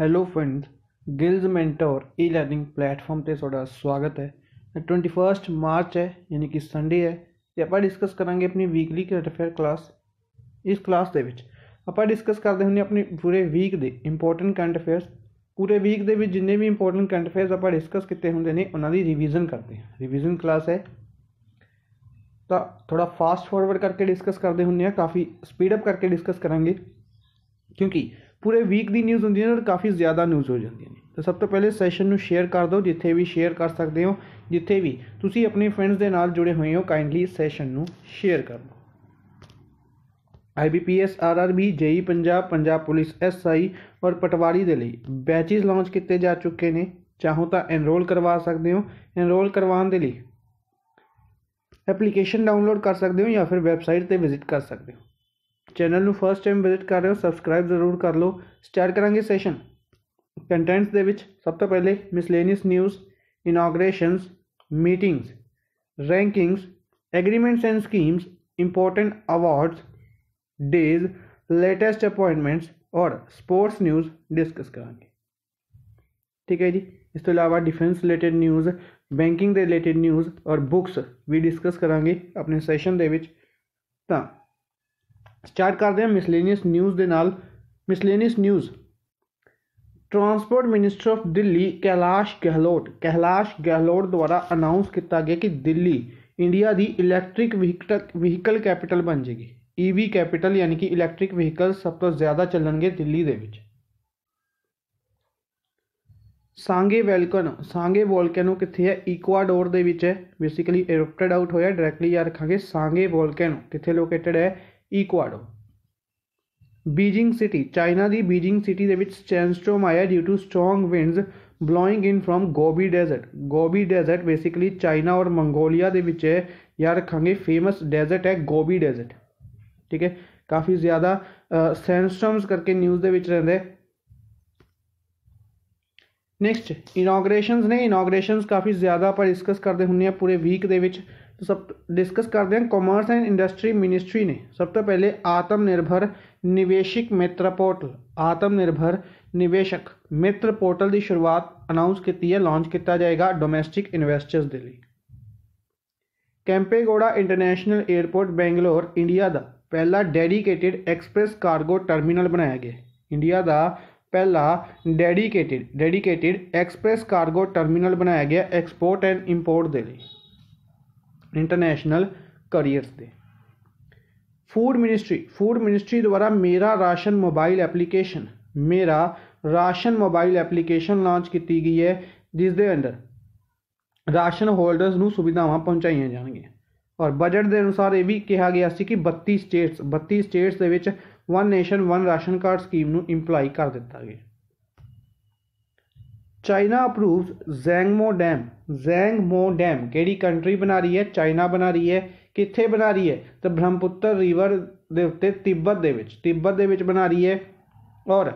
Hello friends Gillz Mentor e learning platform से थोड़ा स्वागत है ट्वेंटी फर्स्ट मार्च है यानी कि संडे है तो आप डिस्कस करा अपनी वीकली करंट अफेयर क्लास इस क्लास के आप डिस्कस करते होंगे अपने पूरे वीक के इंपोर्टेंट करंट अफेयरस पूरे वीक के जिन्हें भी इंपोर्टेंट करंट अफेयर आप डिस्कस किए होंगे ने उन्होंने रिविजन करते हैं रिविजन क्लास है तो थोड़ा फास्ट फॉरवर्ड करके डिस्कस करते होंगे काफ़ी स्पीडअप करके डिस्कस करेंगे क्योंकि ਪੂਰੇ ਵੀਕ ਦੀ ਨਿਊਜ਼ ਹੁੰਦੀ ਹੈ ਔਰ ਕਾਫੀ ਜ਼ਿਆਦਾ ਨਿਊਜ਼ ਹੋ ਜਾਂਦੀਆਂ ਨੇ ਤਾਂ ਸਭ ਤੋਂ ਪਹਿਲੇ ਸੈਸ਼ਨ ਨੂੰ ਸ਼ੇਅਰ ਕਰ ਦਿਓ ਜਿੱਥੇ ਵੀ ਸ਼ੇਅਰ ਕਰ ਸਕਦੇ ਹੋ ਜਿੱਥੇ ਵੀ ਤੁਸੀਂ ਆਪਣੇ ਫਰੈਂਡਸ ਦੇ ਨਾਲ ਜੁੜੇ ਹੋਏ ਹੋ ਕਾਈਂਡਲੀ ਸੈਸ਼ਨ ਨੂੰ ਸ਼ੇਅਰ ਕਰ ਦਿਓ IBPS RRB JE Punjab Punjab police SI ਔਰ ਪਟਵਾਰੀ ਦੇ ਲਈ ਬੈਚਸ ਲਾਂਚ ਕੀਤੇ ਜਾ ਚੁੱਕੇ ਨੇ ਚਾਹੋ ਤਾਂ ਐਨਰੋਲ ਕਰਵਾ ਸਕਦੇ ਹੋ ਐਨਰੋਲ ਕਰਵਾਉਣ ਦੇ ਲਈ ਐਪਲੀਕੇਸ਼ਨ ਡਾਊਨਲੋਡ ਕਰ ਸਕਦੇ ਹੋ ਜਾਂ ਫਿਰ ਵੈਬਸਾਈਟ ਤੇ ਵਿਜ਼ਿਟ ਕਰ ਸਕਦੇ ਹੋ चैनल में फस्ट टाइम विजिट कर रहे हो सबसक्राइब जरूर कर लो स्टार्ट करा सैशन कंटेंट्स के सब तो पहले miscellaneous news inauguration meetings rankings agreements and schemes important awards days latest appointments और स्पोर्ट्स न्यूज़ डिस्कस करा ठीक है जी इस तो अलावा defence related news banking related news और बुक्स भी डिस्कस करा अपने सैशन के ਸਟਾਰਟ ਕਰਦੇ ਹਾਂ ਮਿਸਲੇਨੀਅਸ ਨਿਊਜ਼ ਦੇ ਨਾਲ miscellaneous news transport minister of Delhi Kailash Gahlot Kailash Gahlot ਦੁਆਰਾ ਅਨਾਉਂਸ ਕੀਤਾ ਗਿਆ ਕਿ ਦਿੱਲੀ ਇੰਡੀਆ ਦੀ ਇਲੈਕਟ੍ਰਿਕ ਵਹੀਕਲ ਕੈਪੀਟਲ ਬਣ ਜੇਗੀ ਈਵੀ ਕੈਪੀਟਲ ਯਾਨੀ ਕਿ ਇਲੈਕਟ੍ਰਿਕ ਵਹੀਕਲ ਸਭ ਤੋਂ ਜ਼ਿਆਦਾ ਚੱਲਣਗੇ ਦਿੱਲੀ ਦੇ ਵਿੱਚ ਸਾਂਗੇ ਵੈਲਕਨ ਸਾਂਗੇ ਵੋਲਕੈਨੋ ਕਿੱਥੇ ਹੈ ਇਕਵਾਡੋਰ ਦੇ ਵਿੱਚ ਹੈ ਬੇਸਿਕਲੀ ਇਰਪਟਡ ਆਊਟ ਹੋਇਆ ਡਾਇਰੈਕਟਲੀ ਯਾਰ ਰੱਖਾਂਗੇ ਸਾਂਗੇ ਵੋਲਕੈਨੋ ਕਿੱਥੇ ਲੋਕੇਟਡ ਹੈ ਇਕੁਆਡੋ ਬੀਜਿੰਗ ਸਿਟੀ ਚਾਈਨਾ ਦੀ ਬੀਜਿੰਗ ਸਿਟੀ ਦੇ ਵਿੱਚ ਸਟੈਂਸਟੋਮ ਆਇਆ due to strong winds blowing in from Gobi desert Gobi desert basically China ਔਰ ਮੰਗੋਲੀਆ ਦੇ ਵਿੱਚ ਹੈ ਯਾਰ ਰੱਖਾਂਗੇ ਫੇਮਸ ਡੈਜ਼ਰਟ ਹੈ ਗੋਬੀ ਡੈਜ਼ਰਟ ਠੀਕ ਹੈ ਕਾਫੀ ਜ਼ਿਆਦਾ ਸੈਂਸਟਮਸ ਕਰਕੇ ਨਿਊਜ਼ ਦੇ ਵਿੱਚ ਰਹਿੰਦੇ ਨੈਕਸਟ ਇਨੋਗ੍ਰੇਸ਼ਨਸ ਨੇ ਇਨੋਗ੍ਰੇਸ਼ਨਸ ਕਾਫੀ ਜ਼ਿਆਦਾ ਆਪਾਂ ਡਿਸਕਸ ਕਰਦੇ ਹੁੰਨੇ ਆ ਪੂਰੇ ਵੀਕ ਦੇ ਵਿੱਚ तो सब डिस्कस करते हैं कॉमर्स एंड इंडस्ट्री मिनिस्ट्री ने सब तो पहले आत्मनिर्भर निवेशक मित्र पोर्टल आत्मनिर्भर निवेशक मित्र पोर्टल की शुरुआत अनाउंस की है लॉन्च किया जाएगा डोमेस्टिक इन्वेस्टर्स के लिए Kempegowda international airport Bangalore India का पहला डेडिकेटेड एक्सप्रेस कार्गो टर्मीनल बनाया गया इंडिया का पहला dedicated dedicated express cargo terminal बनाया गया एक्सपोर्ट एंड इंपोर्ट के लिए ਇੰਟਰਨੈਸ਼ਨਲ ਕਰੀਅਰਸ ਦੇ ਫੂਡ ਮਿਨਿਸਟਰੀ ਫੂਡ ਮਿਨਿਸਟਰੀ ਦੁਆਰਾ ਮੇਰਾ ਰਾਸ਼ਨ ਮੋਬਾਈਲ ਐਪਲੀਕੇਸ਼ਨ ਮੇਰਾ ਰਾਸ਼ਨ ਮੋਬਾਈਲ ਐਪਲੀਕੇਸ਼ਨ ਲਾਂਚ ਕੀਤੀ ਗਈ ਹੈ ਜਿਸ ਦੇ ਅੰਦਰ ਰਾਸ਼ਨ ਹੋਲਡਰਸ ਨੂੰ ਸੁਵਿਧਾਵਾਂ ਪਹੁੰਚਾਈਆਂ ਜਾਣਗੀਆਂ ਔਰ ਬਜਟ ਦੇ ਅਨੁਸਾਰ ਇਹ ਵੀ ਕਿਹਾ ਗਿਆ ਸੀ ਕਿ 32 ਸਟੇਟਸ 32 ਸਟੇਟਸ ਦੇ ਵਿੱਚ one nation one ration card scheme ਨੂੰ ਇੰਪਲਾਈ ਕਰ ਦਿੱਤਾ ਗਿਆ China approves Zangmu dam Zangmu dam ਕਿਹੜੀ ਕੰਟਰੀ ਬਣਾ ਰਹੀ ਹੈ ਚਾਈਨਾ ਬਣਾ ਰਹੀ ਹੈ ਕਿੱਥੇ ਬਣਾ ਰਹੀ ਹੈ ਤਾਂ ਬ੍ਰਹਮਪੁੱਤਰ ਰਿਵਰ ਦੇ ਉੱਤੇ ਤਿੱਬਤ ਦੇ ਵਿੱਚ ਤਿੱਬਤ ਦੇ ਵਿੱਚ ਬਣਾ ਰਹੀ ਹੈ ਔਰ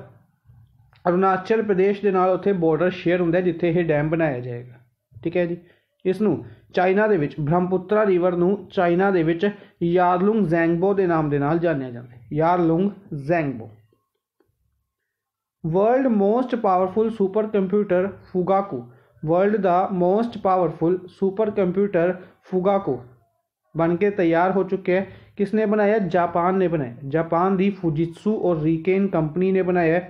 ਅਰੁਣਾਚਲ ਪ੍ਰਦੇਸ਼ ਦੇ ਨਾਲ ਉੱਥੇ ਬਾਰਡਰ ਸ਼ੇਅਰ ਹੁੰਦਾ ਜਿੱਥੇ ਇਹ ਡੈਮ ਬਣਾਇਆ ਜਾਏਗਾ ਠੀਕ ਹੈ ਜੀ ਇਸ ਨੂੰ ਚਾਈਨਾ ਦੇ ਵਿੱਚ ਬ੍ਰਹਮਪੁੱਤਰਾ ਰਿਵਰ ਨੂੰ ਚਾਈਨਾ ਦੇ ਵਿੱਚ ਯਾਰਲੁੰਗ ਜ਼ੈਂਗਬੋ ਦੇ ਨਾਮ ਦੇ ਨਾਲ ਜਾਣਿਆ ਜਾਂਦਾ Yarlung Zangbo world most powerful super computer Fugaku world the most powerful super computer Fugaku बन के तैयार हो चुके हैं किसने बनाया जापान ने बनाया जापान दी फुजित्सु और रिकेन कंपनी ने बनाया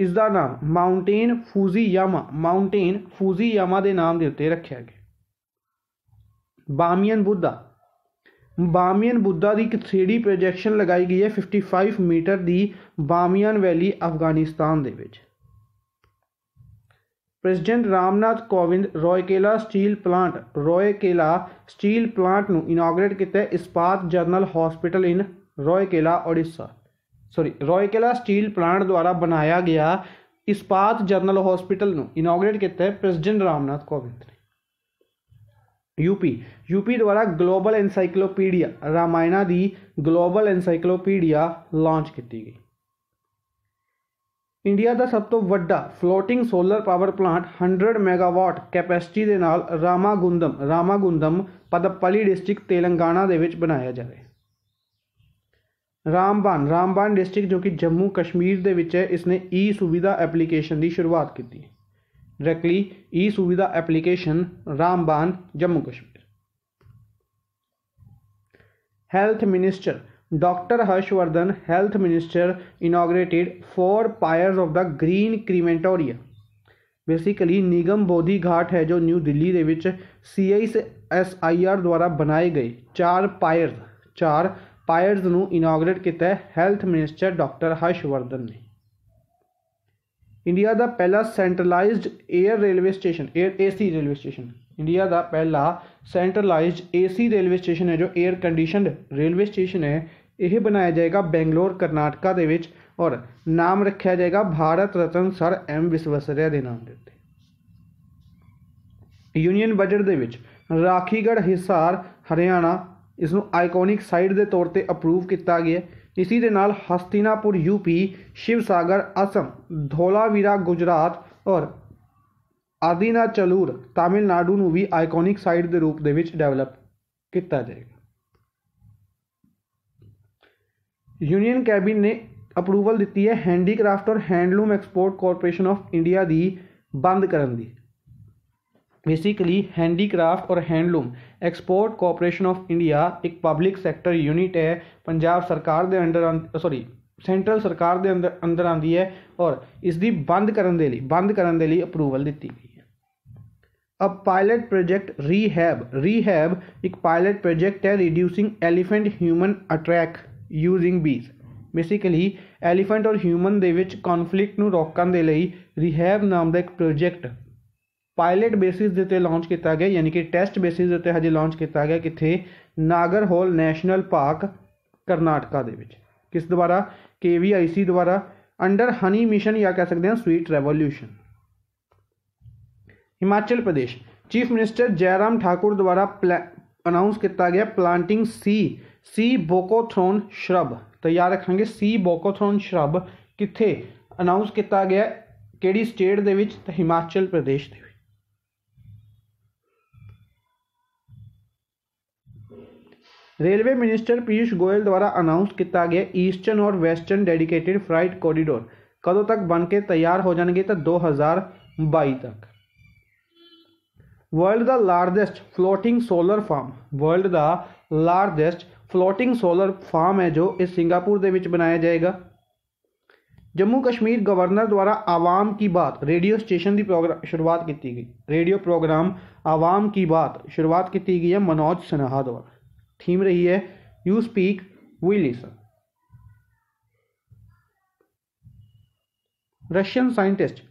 इसका नाम माउंटेन यामा माउंटेन यामा के नाम के उत्ते रखा गया बामियन बुद्धा ਬਾਮੀਅਨ ਬੁੱਧਾ ਦੀ ਇੱਕ 3D ਪ੍ਰੋਜੈਕਸ਼ਨ ਲਗਾਈ ਗਈ ਹੈ 55 ਮੀਟਰ ਦੀ ਬਾਮੀਅਨ ਵੈਲੀ ਅਫਗਾਨਿਸਤਾਨ ਦੇ ਵਿੱਚ president Ramnath Kovind Rourkela steel plant Rourkela steel plant ਨੂੰ ਇਨੋਗਰੇਟ ਕੀਤਾ ਹੈ Ispat general hospital in Rourkela Odisha sorry Rourkela steel plant ਦੁਆਰਾ ਬਣਾਇਆ ਗਿਆ ਇਸਪਾਤ ਜਨਰਲ ਹਸਪੀਟਲ ਨੂੰ ਇਨੋਗਰੇਟ ਕੀਤਾ ਹੈ ਪ੍ਰੈਜ਼ੀਡੈਂਟ ਰਾਮਨਾਥ ਕੋਵਿੰਦ ਨੇ ਯੂਪੀ ਯੂਪੀ ਦੁਆਰਾ ਗਲੋਬਲ ਐਨਸਾਈਕਲੋਪੀਡੀਆ ਰਾਮਾਇਣਾ ਦੀ ਗਲੋਬਲ ਐਨਸਾਈਕਲੋਪੀਡੀਆ ਲਾਂਚ ਕੀਤੀ ਗਈ ਇੰਡੀਆ ਦਾ ਸਭ ਤੋਂ ਵੱਡਾ floating solar power plant 100 megawatt capacity ਦੇ ਨਾਲ ਰਾਮਾਗੁੰਦਮ ਰਾਮਾਗੁੰਦਮ ਪਦਪਲੀ ਡਿਸਟ੍ਰਿਕਟ ਤੇਲੰਗਾਨਾ ਦੇ ਵਿੱਚ ਬਣਾਇਆ ਜਾਵੇ ਰਾਮਬਨ ਰਾਮਬਨ ਡਿਸਟ੍ਰਿਕਟ ਜੋ ਕਿ ਜੰਮੂ ਕਸ਼ਮੀਰ ਦੇ ਵਿੱਚ ਹੈ ਇਸ ਨੇ ਈ ਸੁਵਿਧਾ ਐਪਲੀਕੇਸ਼ਨ ਦੀ ਸ਼ੁਰੂਆਤ ਕੀਤੀ directly e Suvidha application Ramban Jammu Kashmir health minister doctor Harshvardhan health minister inaugurated four pyres of the green crematoria basically Nigam Bodhi ਘਾਟ ਹੈ ਜੋ ਨਿਊ ਦਿੱਲੀ ਦੇ ਵਿੱਚ ਸੀਆਈ ਐਸ ਆਈਆਰ ਦੁਆਰਾ ਬਣਾਏ ਗਏ ਚਾਰ ਪਾਇਰ ਚਾਰ ਪਾਇਰਸ ਨੂੰ ਇਨੋਗਰੇਟ ਕੀਤਾ ਹੈ ਹੈਲਥ ਮਿਨਿਸਟਰ ਡਾਕਟਰ ਹਰਸ਼ਵਰਧਨ ਨੇ ਇੰਡੀਆ ਦਾ ਪਹਿਲਾ centralized air railway station air AC railway station India ਦਾ ਪਹਿਲਾ ਸੈਂਟਰਲਾਈਜ਼ਡ ਏਸੀ ਰੇਲਵੇ ਸਟੇਸ਼ਨ ਹੈ ਜੋ 에ਅਰ ਕੰਡੀਸ਼ਨਡ ਰੇਲਵੇ ਸਟੇਸ਼ਨ ਹੈ ਇਹ ਬਣਾਇਆ ਜਾਏਗਾ ਬੈਂਗਲੌਰ ਕਰਨਾਟਕਾ ਦੇ ਵਿੱਚ ਔਰ ਨਾਮ ਰੱਖਿਆ ਜਾਏਗਾ ਭਾਰਤ ਰਤਨ ਸਰ ਐਮ ਵਿਸਵਸਰਿਆ ਦੇ ਨਾਮ ਦੇ ਉੱਤੇ ਯੂਨੀਅਨ ਬਜਟ ਦੇ ਵਿੱਚ ਰਾਖੀਗੜ ਹਿਸਾਰ ਹਰਿਆਣਾ ਇਸ ਨੂੰ ਆਈਕੋਨਿਕ ਸਾਈਟ ਦੇ ਤੌਰ ਤੇ ਅਪਰੂਵ ਕੀਤਾ ਗਿਆ ਹੈ ਇਸੇ ਦੇ ਨਾਲ ਹਸਤੀਨਾਪੁਰ ਯੂਪੀ ਸ਼ਿਵ ਸਾਗਰ ਅਸਮ ਧੋਲਾਵੀਰਾ ਗੁਜਰਾਤ ਔਰ ਆਦੀਨਾ ਚਲੂਰ ਤਾਮਿਲਨਾਡੂ ਨੂੰ ਵੀ ਆਈਕੋਨਿਕ ਸਾਈਟ ਦੇ ਰੂਪ ਦੇ ਵਿੱਚ ਡਿਵੈਲਪ ਕੀਤਾ ਜਾਏਗਾ ਯੂਨੀਅਨ ਕੈਬਿਨ ਨੇ ਅਪਰੂਵਲ ਦਿੱਤੀ ਹੈ ਹੈਂਡੀਕ੍ਰਾਫਟ ਔਰ handloom export corporation of India ਦੀ ਬੰਦ ਕਰਨ ਦੀ बेसिकली हैंडीक्राफ्ट और handloom export cooperation of India ਇੱਕ ਪਬਲਿਕ ਸੈਕਟਰ ਯੂਨਿਟ ਹੈ ਪੰਜਾਬ ਸਰਕਾਰ ਦੇ ਅੰਡਰ ਸੌਰੀ ਸੈਂਟਰਲ ਸਰਕਾਰ ਦੇ ਅੰਦਰ ਅੰਦਰ ਆਂਦੀ ਹੈ ਔਰ ਇਸ ਦੀ ਬੰਦ ਕਰਨ ਦੇ ਲਈ ਬੰਦ ਕਰਨ ਦੇ ਲਈ ਅਪਰੂਵਲ ਦਿੱਤੀ ਗਈ ਹੈ a pilot project rehab rehab ਇੱਕ ਪਾਇਲਟ ਪ੍ਰੋਜੈਕਟ ਹੈ reducing elephant human attack using bees basically elephant ਔਰ ਹਿਊਮਨ ਦੇ ਵਿੱਚ ਕਨਫਲਿਕਟ ਨੂੰ ਰੋਕਣ ਦੇ ਲਈ ਰੀਹੈਬ ਨਾਮ ਦਾ ਇੱਕ ਪ੍ਰੋਜੈਕਟ पायलट बेसिस देते लॉन्च किया गया यानी कि टेस्ट बेसिस देते हजे लॉन्च किया गया कि नागर होल नैशनल पार्क करनाटका किस द्वारा के वी आई सी द्वारा अंडर हनी मिशन या कह सकते हैं sweet revolution Himachal Pradesh chief minister Jairam Thakur द्वारा अनाउंस किया गया प्लांटिंग सी सी बोकोथ्रोन श्रब तो याद रखेंगे सी बोकोथ्रोन श्रब कितने अनाउंस किया गया कि स्टेट के हिमाचल प्रदेश के रेलवे मिनिस्टर पीयूष गोयल द्वारा अनाउंस किया गया ईस्टर्न और वेस्टर्न डेडिकेटेड फ्राइट कॉरिडोर कदों तक बन के तैयार हो जाएंगे तो दो हज़ार बाई तक world the largest floating solar farm world the largest floating solar farm है जो इस सिंगापुर के बनाया जाएगा जम्मू कश्मीर गवर्नर द्वारा आवाम की बात रेडियो स्टेशन की प्रोग्राम शुरुआत की गई रेडियो प्रोग्राम आवाम की बात शुरुआत की गई है मनोज सिन्हा द्वारा थीम रही है you speak we listen Russian scientist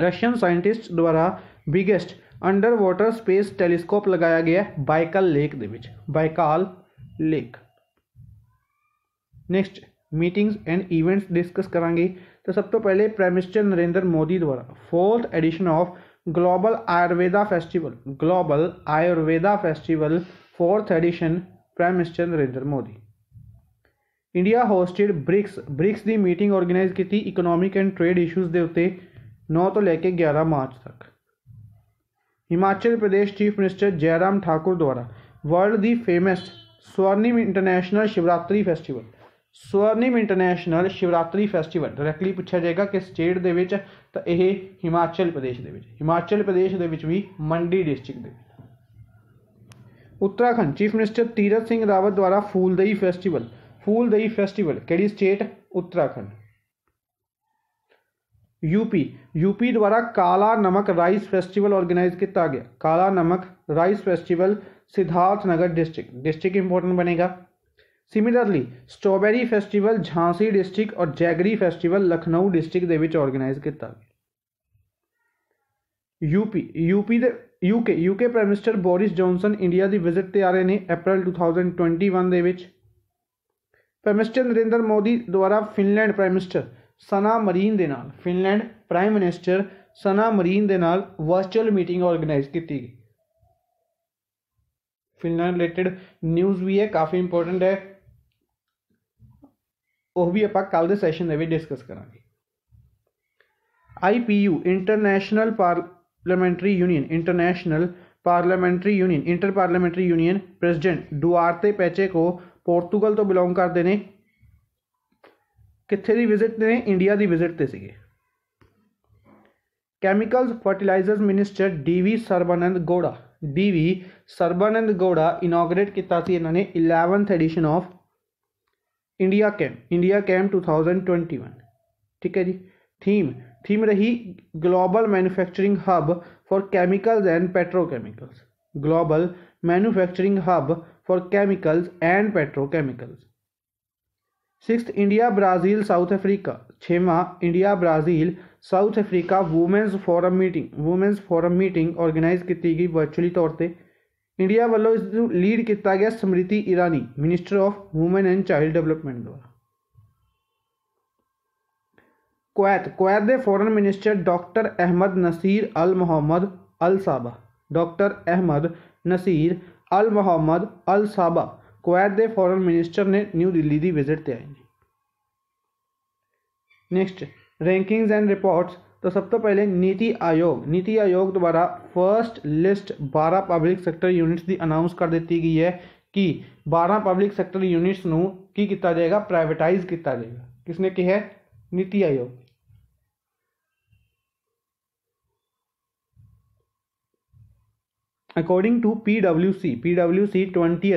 Russian scientist द्वारा biggest under water space telescope लगाया गया Baikal lake Baikal lake next meetings and events discuss करेंगे तो सब तो पहले प्राइम मिनिस्टर नरेंद्र मोदी द्वारा fourth edition of global Ayurveda festival global Ayurveda festival fourth edition prime minister Narendra Modi India hosted BRICS BRICS की meeting organise की इकोनॉमिक एंड ट्रेड इशूज़ के उत्ते नौ तो लैके ग्यारह मार्च तक हिमाचल प्रदेश चीफ मिनिस्टर जयराम ठाकुर द्वारा world the famous Swarnim international Shivratri festival Swarnim international Shivratri festival directly पूछा जाएगा कि स्टेट के हिमाचल प्रदेश के हिमाचल प्रदेश के भी Mandi district Uttarakhand chief minister Tirath Singh Rawat द्वारा फूलदई फेस्टिवल फूलदई फेस्टिवल कड़ी स्टेट उत्तराखंड यूपी यूपी द्वारा Kala Namak rice festival organise किया गया Kala Namak rice festival Nagar district district important बनेगा similarly strawberry festival Jhansi district और jaggery festival Lucknow district organise किया गया UP UP UK UK prime minister Boris Johnson India ਦੀ ਵਿਜ਼ਿਟ ਤੇ ਆ ਰਹੇ ਨੇ April 2021 ਦੇ ਵਿੱਚ ਪ੍ਰਾਈਮ ਮਿਨਿਸਟਰ ਨਰਿੰਦਰ ਮੋਦੀ ਦੁਆਰਾ Finland prime minister Sanna Marin ਦੇ ਨਾਲ Finland prime minister Sanna Marin ਦੇ ਨਾਲ ਵਰਚੁਅਲ ਮੀਟਿੰਗ ਆਰਗੇਨਾਈਜ਼ ਕੀਤੀ ਗਈ ਫਿਨਲੈਂਡ ਰਿਲੇਟਡ ਨਿਊਜ਼ ਵੀ ਹੈ ਕਾਫੀ ਇੰਪੋਰਟੈਂਟ ਹੈ ਉਹ ਵੀ ਆਪਾਂ ਕੱਲ ਦੇ ਸੈਸ਼ਨ ਦੇ ਵਿੱਚ ਡਿਸਕਸ ਕਰਾਂਗੇ IPU international parliamentary union international parliamentary union inter parliamentary union president Duarte Pacheco को पोर्तुगल तो बिलोंग करते हैं कितने की विजिट ने इंडिया की विजिट पर से chemicals fertilizer minister D V Sadananda Gowda D V Sadananda Gowda inaugurate किया इन्होंने eleventh edition of India Chem India Chem two thousand twenty one ठीक है जी थीम थीम रही global manufacturing hub for chemicals and petrochemicals global manufacturing hub for chemicals and petrochemicals six India Brazil South Africa छवा India Brazil South Africa women's forum meeting women's forum meeting organise की गई virtually तौर पर India वालों इस lead किया गया Smriti Irani minister of women and child development द्वारा कोवैत के foreign minister doctor Ahmad Nasser Al Mohammad Al Sabah doctor Ahmad Nasser Al Mohammad Al Sabah Kuwait के फॉरन मिनिस्टर ने न्यू दिल्ली की विजिट पर आए ने नैक्सट रैंकिंग्स एंड रिपोर्ट्स तो सब तो पहले नीति आयोग नीति आयोग द्वारा फर्स्ट लिस्ट बारह पब्लिक सैक्टर यूनिट्स की अनाउंस कर दी गई है कि बारह पब्लिक सैक्टर यूनिट्स की किया जाएगा प्राइवेटाइज किया जाएगा किसने कहा है NITI Aayog according to P W C P W C twenty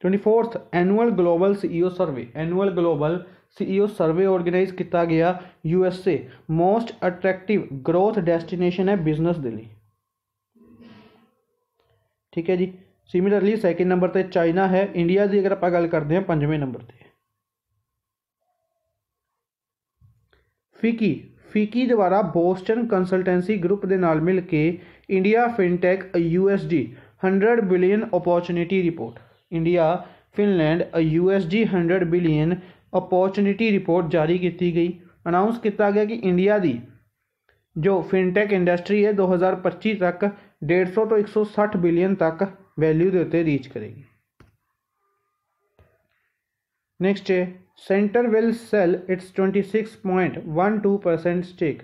twenty fourth annual global CEO survey annual global CEO survey organise किया गया USA most attractive growth destination है बिजनेस दिल्ली ठीक है जी सिमिलरली सेकंड नंबर पर चाइना है इंडिया की अगर आप गल करते हैं पंजवें नंबर पे फिकी फिकी द्वारा बोस्टन कंसल्टेंसी ग्रुप के नाल मिल के India fintech USD hundred billion opportunity report India Finland USD hundred billion opportunity report जारी की गई अनाउंस किया गया कि इंडिया की जो फिनटेक इंडस्ट्री है 2025 तक डेढ़ सौ तो एक सौ साठ बिलियन तक वैल्यू उत्ते रीच करेगी नेक्स्ट है centre will sell its twenty six point one two percent stake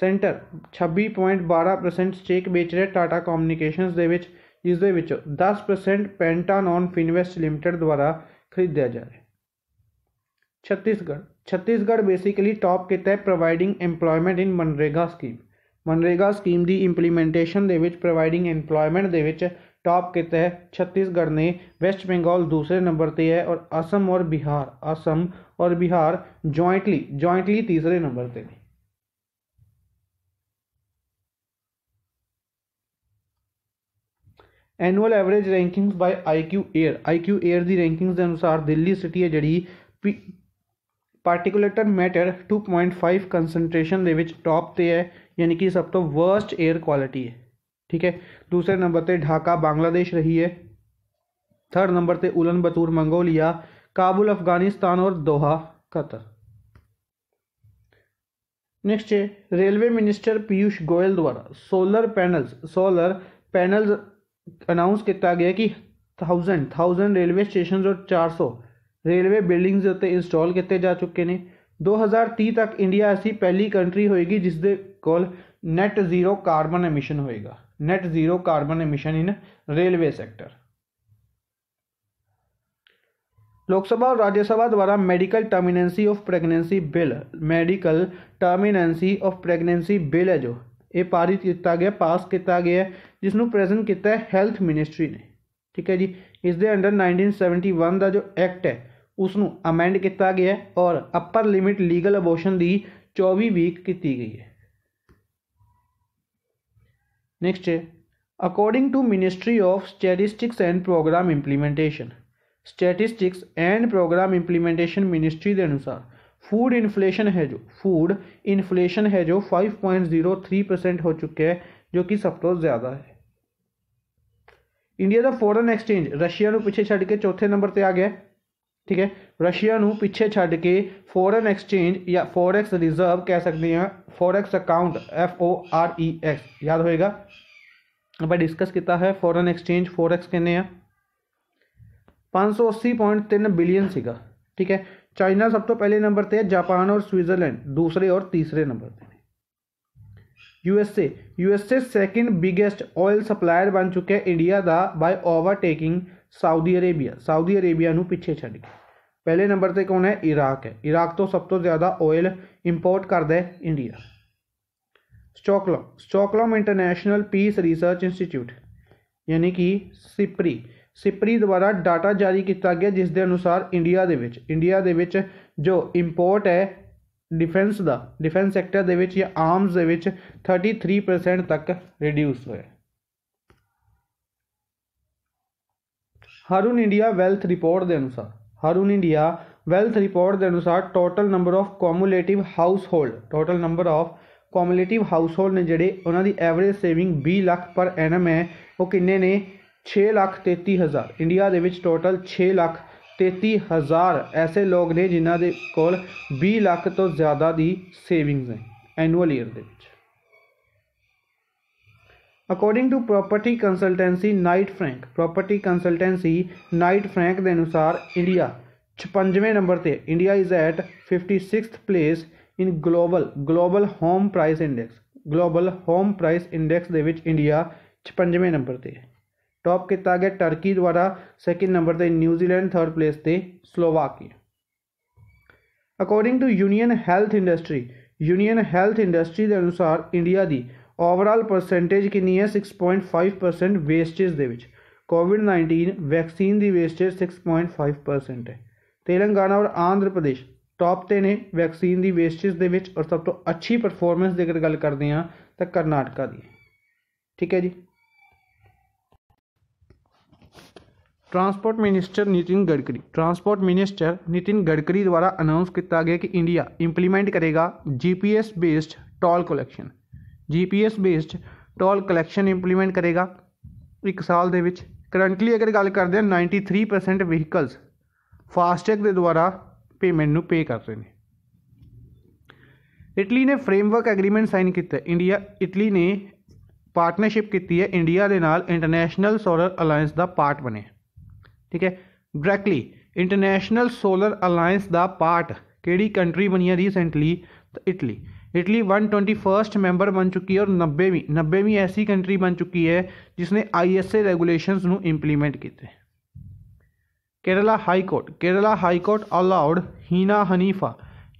centre छब्बी पॉइंट बारह प्रसेंट स्टेक बेच रहे टाटा कम्यूनीकेशन के इस दस percent Panatone Finvest limited द्वारा खरीदया जा रहा छत्तीसगढ़ छत्तीसगढ़ बेसिकली टॉप के है providing employment in MNREGA scheme MNREGA scheme की इंप्लीमेंटेन प्रोवाइडिंग एम्पलॉयमेंट के टॉप के है छत्तीसगढ़ ने वेस्ट बंगाल दूसरे नंबर पर है और असम और बिहार असम और बिहार जॉइंटली जॉइंटली तीसरे नंबर पर है annual average ranking by I Q air I Q air की रैंकिंग के अनुसार दिल्ली सिटी है जी particulate matter two point five concentration top पर है यानी कि सब तो वर्स्ट एयर क्वालिटी है ठीक है दूसरे नंबर पर ढाका बांग्लादेश रही है थर्ड नंबर पर Ulaanbaatar Mongolia Kabul Afghanistan और दोहा कतर नेक्स्ट है रेलवे मिनिस्टर पीयूष गोयल द्वारा solar panels solar panels announce किया गया कि थाउजेंड थाउजेंड रेलवे स्टेशन और चार सौ रेलवे बिल्डिंग्स उत्ते इंस्टॉल किए जा चुके हैं दो हज़ार तीह तक इंडिया ऐसी पहली कंट्री होएगी दे कोल नैट जीरो कार्बन एमिशन होएगा net zero carbon emission in railway sector Lok Sabha और राज्यसभा द्वारा medical termination of pregnancy bill medical termination of pregnancy bill है जो ਇਹ ਪਾਰਿਤ ਕੀਤਾ ਗਿਆ ਪਾਸ ਕੀਤਾ ਗਿਆ ਜਿਸ ਨੂੰ ਪ੍ਰੈਜ਼ੈਂਟ ਕੀਤਾ ਹੈ ਹੈਲਥ ਮਿਨਿਸਟਰੀ ਨੇ ਠੀਕ ਹੈ ਜੀ ਇਸ ਦੇ ਅੰਡਰ 1971 ਦਾ ਜੋ ਐਕਟ ਹੈ ਉਸ ਨੂੰ ਅਮੈਂਡ ਕੀਤਾ ਗਿਆ ਔਰ ਅਪਰ ਲਿਮਿਟ ਲੀਗਲ ਅਬੋਰਸ਼ਨ ਦੀ 24 ਵੀਕ ਕੀਤੀ ਗਈ ਹੈ next according to ministry of statistics and programme implementation statistics and programme implementation ministry ਦੇ ਅਨੁਸਾਰ फूड इन्फ्लेशन है जो फूड इन्फ्लेशन है जो 5.03 परसेंट हो चुके हैं जो कि सब तो ज़्यादा है इंडिया का फॉरेन एक्सचेंज रशिया को पीछे छड़ के चौथे नंबर पर आ गया ठीक है रशिया को पीछे छड़ के फॉरेन एक्सचेंज या फॉरेक्स रिजर्व कह सकते हैं forex account F O R E X याद होएगा अब डिस्कस किया है फॉरेन एक्सचेंज फॉरेक्स कहने पाँच सौ अस्सी पॉइंट तीन बिलियन सेगा ठीक है चाइना सब तो पहले नंबर पर है जापान और स्विट्जरलैंड दूसरे और तीसरे नंबर पर USA USA second biggest oil supplier बन चुके हैं इंडिया का by overtaking Saudi Arabia Saudi Arabia नू पीछे छड़ के पहले नंबर पर कौन है इराक है इराक तो सब तो ज़्यादा ऑयल इंपोर्ट कर है India Stockholm Stockholm international peace research institute यानी कि सिपरी ਸਿਪਰੀ ਦੁਆਰਾ ਡਾਟਾ ਜਾਰੀ ਕੀਤਾ ਗਿਆ ਜਿਸ ਦੇ ਅਨੁਸਾਰ ਇੰਡੀਆ ਦੇ ਵਿੱਚ ਇੰਡੀਆ ਦੇ ਵਿੱਚ ਜੋ ਇੰਪੋਰਟ ਹੈ ਡਿਫੈਂਸ ਦਾ ਡਿਫੈਂਸ ਸੈਕਟਰ ਦੇ ਵਿੱਚ ਜਾਂ ਆਰਮਸ ਦੇ ਵਿੱਚ 33% ਤੱਕ ਰਿਡਿਊਸ ਹੋਇਆ ਹਰੁਨ ਇੰਡੀਆ ਵੈਲਥ ਰਿਪੋਰਟ ਦੇ ਅਨੁਸਾਰ ਹਰੁਨ ਇੰਡੀਆ ਵੈਲਥ ਰਿਪੋਰਟ ਦੇ ਅਨੁਸਾਰ total number of cumulative household total number of cumulative household ਨੇ ਜਿਹੜੇ ਉਹਨਾਂ ਦੀ ਐਵਰੇਜ ਸੇਵਿੰਗ 20 ਲੱਖ ਪਰ ਐਨਮ ਹੈ ਉਹ ਕਿੰਨੇ ਨੇ छे लख तेती हज़ार इंडिया के टोटल छे लख तेती हज़ार ऐसे लोग ने जिन्हें को भी लख तो ज़्यादा की सेविंगस हैं annual year according to property consultancy Knight Frank property consultancy Knight Frank के अनुसार इंडिया छपंजवें नंबर पर India is at fifty six place in global global home price index global home price index के India छपंजवें number पर है top किया गया टर्की द्वारा सेकेंड नंबर से न्यूजीलैंड थर्ड प्लेस से Slovakia according to union health industry union health industry के अनुसार इंडिया की ओवरऑल परसेंटेज कि six point five percent wastage covid nineteen vaccine की wastage six point five percent है तेलंगाना और आंध्र प्रदेश टॉप ते ने वैक्सीन की वेस्टेज और सब तो अच्छी परफॉर्मेंस जगह गल करते हैं तो करनाटका की ठीक है जी transport minister Nitin Gadkari transport minister Nitin Gadkari ਦੁਆਰਾ ਅਨਾਉਂਸ ਕੀਤਾ ਗਿਆ ਕਿ ਇੰਡੀਆ ਇੰਪਲੀਮੈਂਟ ਕਰੇਗਾ GPS based toll collection GPS based toll collection implement ਕਰੇਗਾ ਇੱਕ ਸਾਲ ਦੇ ਵਿੱਚ ਕਰੰਟਲੀ ਅਗਰ ਗੱਲ ਕਰਦੇ ਹਾਂ 93% ਵਹੀਕਲਸ ਫਾਸਟੈਗ ਦੇ ਦੁਆਰਾ ਪੇਮੈਂਟ ਨੂੰ ਪੇ ਕਰ ਰਹੇ ਨੇ ਇਟਲੀ ਨੇ ਫਰੇਮਵਰਕ ਐਗਰੀਮੈਂਟ ਸਾਈਨ ਕੀਤਾ ਇੰਡੀਆ ਇਟਲੀ ਨੇ ਪਾਰਟਨਰਸ਼ਿਪ ਕੀਤੀ ਹੈ ਇੰਡੀਆ ਦੇ ਨਾਲ ਇੰਟਰਨੈਸ਼ਨਲ ਸੋਲਰ ਅਲਾਈਅੰਸ ਦਾ ਪਾਰਟ ਬਣੇ ਠੀਕ ਹੈ ਬ੍ਰੈਕਲੀ ਇੰਟਰਨੈਸ਼ਨਲ ਸੋਲਰ ਅਲਾਈਅੰਸ ਦਾ ਪਾਰਟ ਕਿਹੜੀ ਕੰਟਰੀ ਬਣੀ ਹੈ ਰੀਸੈਂਟਲੀ ਤਾਂ ਇਟਲੀ ਇਟਲੀ 121st ਮੈਂਬਰ ਬਣ ਚੁੱਕੀ ਹੈ ਔਰ 90ਵੀਂ 90ਵੀਂ ਐਸੀ ਕੰਟਰੀ ਬਣ ਚੁੱਕੀ ਹੈ ਜਿਸਨੇ ਆਈਐਸਏ ਰੈਗੂਲੇਸ਼ਨਸ ਨੂੰ ਇੰਪਲੀਮੈਂਟ ਕੀਤੇ Kerala high court Kerala high court allowed Heena Hanifa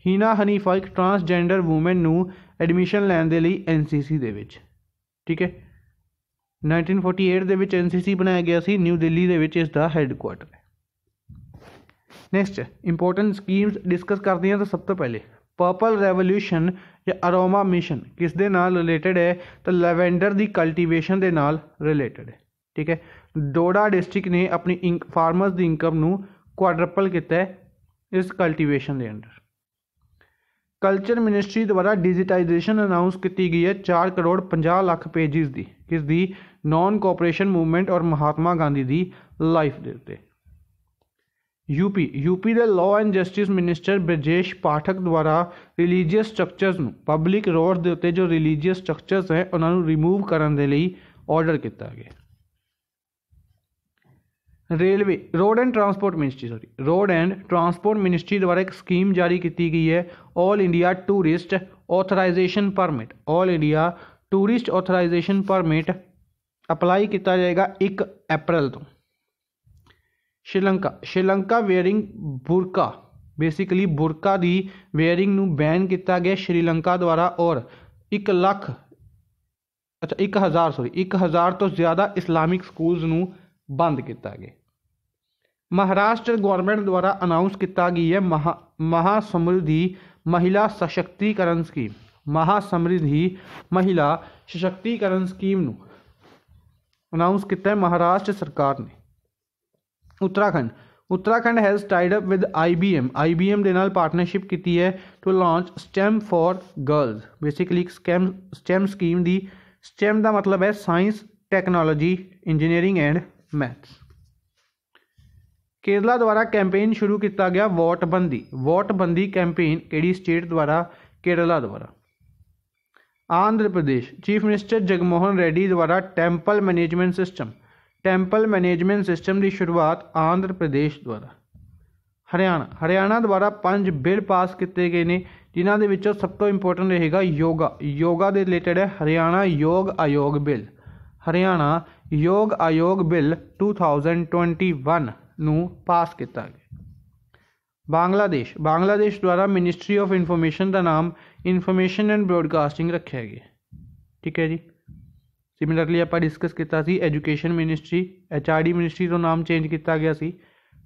Heena Hanifa ਇੱਕ ਟਰਾਂਸਜੈਂਡਰ ਔਮਨ ਨੂੰ ਐਡਮਿਸ਼ਨ ਲੈਣ ਦੇ ਲਈ ਐਨਸੀਸੀ ਦੇ ਵਿੱਚ ਠੀਕ ਹੈ 1948 ਦੇ ਵਿੱਚ ਐਨਸੀਸੀ ਬਣਾਇਆ ਗਿਆ ਸੀ ਨਿਊ ਦਿੱਲੀ ਦੇ ਵਿੱਚ ਇਸ ਦਾ ਹੈੱਡਕੁਆਟਰ ਹੈ ਨੈਕਸਟ ਇੰਪੋਰਟੈਂਟ ਸਕੀਮਸ ਡਿਸਕਸ ਕਰਦੇ ਹਾਂ ਤਾਂ ਸਭ ਤੋਂ ਪਹਿਲੇ ਪਰਪਲ ਰੈਵੋਲੂਸ਼ਨ ਜਾਂ ਅਰੋਮਾ ਮਿਸ਼ਨ ਕਿਸ ਦੇ ਨਾਲ ਰਿਲੇਟਡ ਹੈ ਤਾਂ ਲੈਵੈਂਡਰ ਦੀ ਕਲਟੀਵੇਸ਼ਨ ਦੇ ਨਾਲ ਰਿਲੇਟਡ ਹੈ ਠੀਕ ਹੈ ਡੋਡਾ ਡਿਸਟ੍ਰਿਕਟ ਨੇ ਆਪਣੀ ਫਾਰਮਰਸ ਦੀ ਇਨਕਮ ਨੂੰ ਕੁਆਡਰਪਲ ਕੀਤਾ ਹੈ ਇਸ ਕਲਟੀਵੇਸ਼ਨ ਦੇ ਅੰਡਰ ਕਲਚਰ ਮਿਨਿਸਟਰੀ ਦੁਆਰਾ ਡਿਜੀਟਾਈਜੇਸ਼ਨ ਅਨਾਉਂਸ ਕੀਤੀ ਗਈ ਹੈ 4 ਕਰੋੜ 50 ਲੱਖ ਪੇजेस ਦੀ ਕਿਸ ਦੀ ਨਾਨ ਕੋਆਪਰੇਸ਼ਨ ਮੂਵਮੈਂਟ ਔਰ ਮਹਾਤਮਾ ਗਾਂਧੀ ਦੀ ਲਾਈਫ ਦੇ ਉੱਤੇ ਯੂਪੀ ਯੂਪੀ ਦੇ law and justice minister Brajesh Pathak ਦੁਆਰਾ ਰਿਲੀਜੀਅਸ ਸਟਰਕਚਰਸ ਨੂੰ ਪਬਲਿਕ ਰੋਡ ਦੇ ਉੱਤੇ ਜੋ ਰਿਲੀਜੀਅਸ ਸਟਰਕਚਰਸ ਹੈ ਉਹਨਾਂ ਨੂੰ ਰਿਮੂਵ ਕਰਨ ਦੇ ਲਈ ਆਰਡਰ ਕੀਤਾ ਗਿਆ railway road and transport ministry sorry road and transport ministry द्वारा एक स्कीम जारी की गई है all India tourist authorization permit all India tourist authorization permit apply किया जाएगा एक अप्रैल तो श्रीलंका श्रीलंका वेयरिंग बुरका बेसिकली बुरका की वेयरिंग बैन किया गया श्रीलंका द्वारा और एक लख अच्छा, एक हज़ार सॉरी एक हज़ार तो ज़्यादा इस्लामिक ਸਕੂਲਸ ਨੂੰ बंद किया गया महाराष्ट्र गौरमेंट द्वारा अनाउंस किया गई है महा महासमृद्धि महिला सशक्तिकरण स्कीम महासमृद्धि महिला सशक्तिकरण स्कीम अनाउंस किया है महाराष्ट्र सरकार ने Uttarakhand Uttarakhand has tied up with M I B M दे पार्टनरशिप की है to launch STEM for girls basically scam STEM scheme the STEM का मतलब है science technology engineering and maths Kerala द्वारा कैंपेन शुरू किया गया वोटबंदी वोटबंदी कैंपेन केड़ी स्टेट द्वारा केरला द्वारा आंध्र प्रदेश चीफ मिनिस्टर जगमोहन रेड्डी द्वारा temple management system temple management system की शुरुआत आंध्र प्रदेश द्वारा हरियाणा हरियाणा द्वारा पांच बिल पास किए गए ਨੇ ਜਿਨ੍ਹਾਂ ਦੇ ਵਿੱਚੋਂ ਸਭ ਤੋਂ ਇੰਪੋਰਟੈਂਟ योगा ਯੋਗਾ ਯੋਗਾ ਦੇ ਰਿਲੇਟਡ ਹੈ ਹਰਿਆਣਾ ਯੋਗ ਆਯੋਗ ਬਿੱਲ योग आयोग bill two thousand twenty one pass किया गया बांग्लादेश बांग्लादेश द्वारा मिनिस्ट्री ऑफ इंफॉर्मेशन का नाम इनफॉर्मेशन एंड ब्रॉडकास्टिंग रखे गए ठीक है जी सिमिलरली आप डिस्कस किया education ministry H R D ministry तो नाम चेंज किया गया सी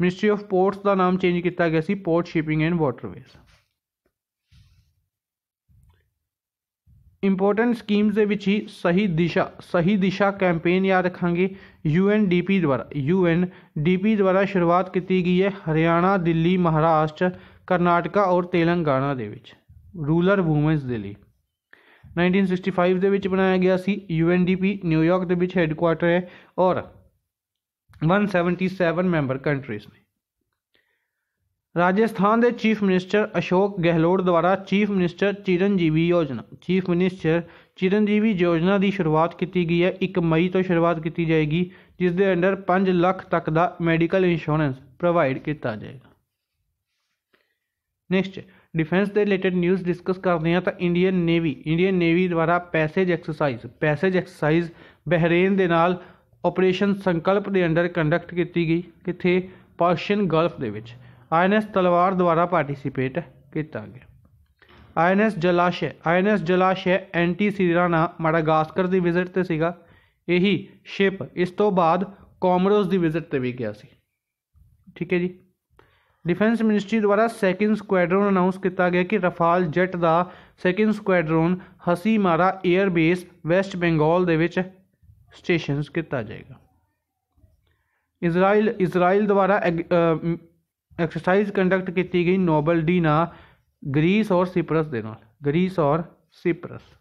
मिनिस्ट्री ऑफ पोर्ट्स का नाम चेंज किया गया port shipping and waterways important schemes के ही सही दिशा सही दिशा कैंपेन याद रखा यू एन डी पी द्वारा यू एन डी पी द्वारा शुरुआत की गई है हरियाणा दिल्ली महाराष्ट्र करनाटका और तेलंगाना के रूलर वूमेन्स दे नाइनटीन सिक्सटी फाइव के बनाया गया C U N D P New York headquarter है और one seventy seven member countries ने ਰਾਜਸਥਾਨ ਦੇ ਚੀਫ ਮਿਨਿਸਟਰ ਅਸ਼ੋਕ ਗਹਿਲੋੜ ਦੁਆਰਾ ਚੀਫ ਮਿਨਿਸਟਰ ਚਿਰੰਜੀਵੀ ਯੋਜਨਾ ਚੀਫ ਮਿਨਿਸਟਰ ਚਿਰੰਜੀਵੀ ਯੋਜਨਾ ਦੀ ਸ਼ੁਰੂਆਤ ਕੀਤੀ ਗਈ ਹੈ 1 ਮਈ ਤੋਂ ਸ਼ੁਰੂਆਤ ਕੀਤੀ ਜਾਏਗੀ ਜਿਸ ਦੇ ਅੰਡਰ 5 ਲੱਖ ਤੱਕ ਦਾ ਮੈਡੀਕਲ ਇੰਸ਼ੋਰੈਂਸ ਪ੍ਰੋਵਾਈਡ ਕੀਤਾ ਜਾਏਗਾ ਨੈਕਸਟ ਡਿਫੈਂਸ ਦੇ ਰਿਲੇਟਡ ਨਿਊਜ਼ ਡਿਸਕਸ ਕਰਦੇ ਹਾਂ ਤਾਂ ਇੰਡੀਅਨ ਨੇਵੀ ਇੰਡੀਅਨ ਨੇਵੀ ਦੁਆਰਾ passage exercise passage exercise Bahrain ਦੇ ਨਾਲ ਆਪਰੇਸ਼ਨ ਸੰਕਲਪ ਦੇ ਅੰਡਰ ਕੰਡਕਟ ਕੀਤੀ ਗਈ ਕਿਥੇ ਪਰਸ਼ੀਅਨ ਗਲਫ ਦੇ ਵਿੱਚ ਆਈਐਨਐਸ ਤਲਵਾਰ ਦੁਆਰਾ ਪਾਰਟਿਸਿਪੇਟ ਕੀਤਾ ਗਿਆ INS Jalashwa INS Jalashwa Antsiranana Madagascar ਦੀ ਵਿਜ਼ਿਟ ਤੇ ਸੀਗਾ ਇਹੀ ਸ਼ਿਪ ਇਸ ਤੋਂ ਬਾਅਦ ਕਾਮਰੋਸ ਦੀ ਵਿਜ਼ਿਟ ਤੇ ਵੀ ਗਿਆ ਸੀ ਠੀਕ ਹੈ ਜੀ ਡਿਫੈਂਸ ਮਿਨਿਸਟਰੀ ਦੁਆਰਾ ਸੈਕਿੰਡ ਸਕੁਐਡਰਨ ਅਨਾਉਂਸ ਕੀਤਾ ਗਿਆ ਕਿ ਰਫਾਲ ਜੈਟ ਦਾ second squadron Hasimara air base West Bengal ਦੇ ਵਿੱਚ ਸਟੇਸ਼ਨਸ ਕੀਤਾ ਜਾਏਗਾ ਇਜ਼ਰਾਈਲ ਇਜ਼ਰਾਈਲ ਦੁਆਰਾ एक्सरसाइज कंडक्ट की गई नोबल डी ना ग्रीस और सिप्रस दे ग्रीस और सिपरस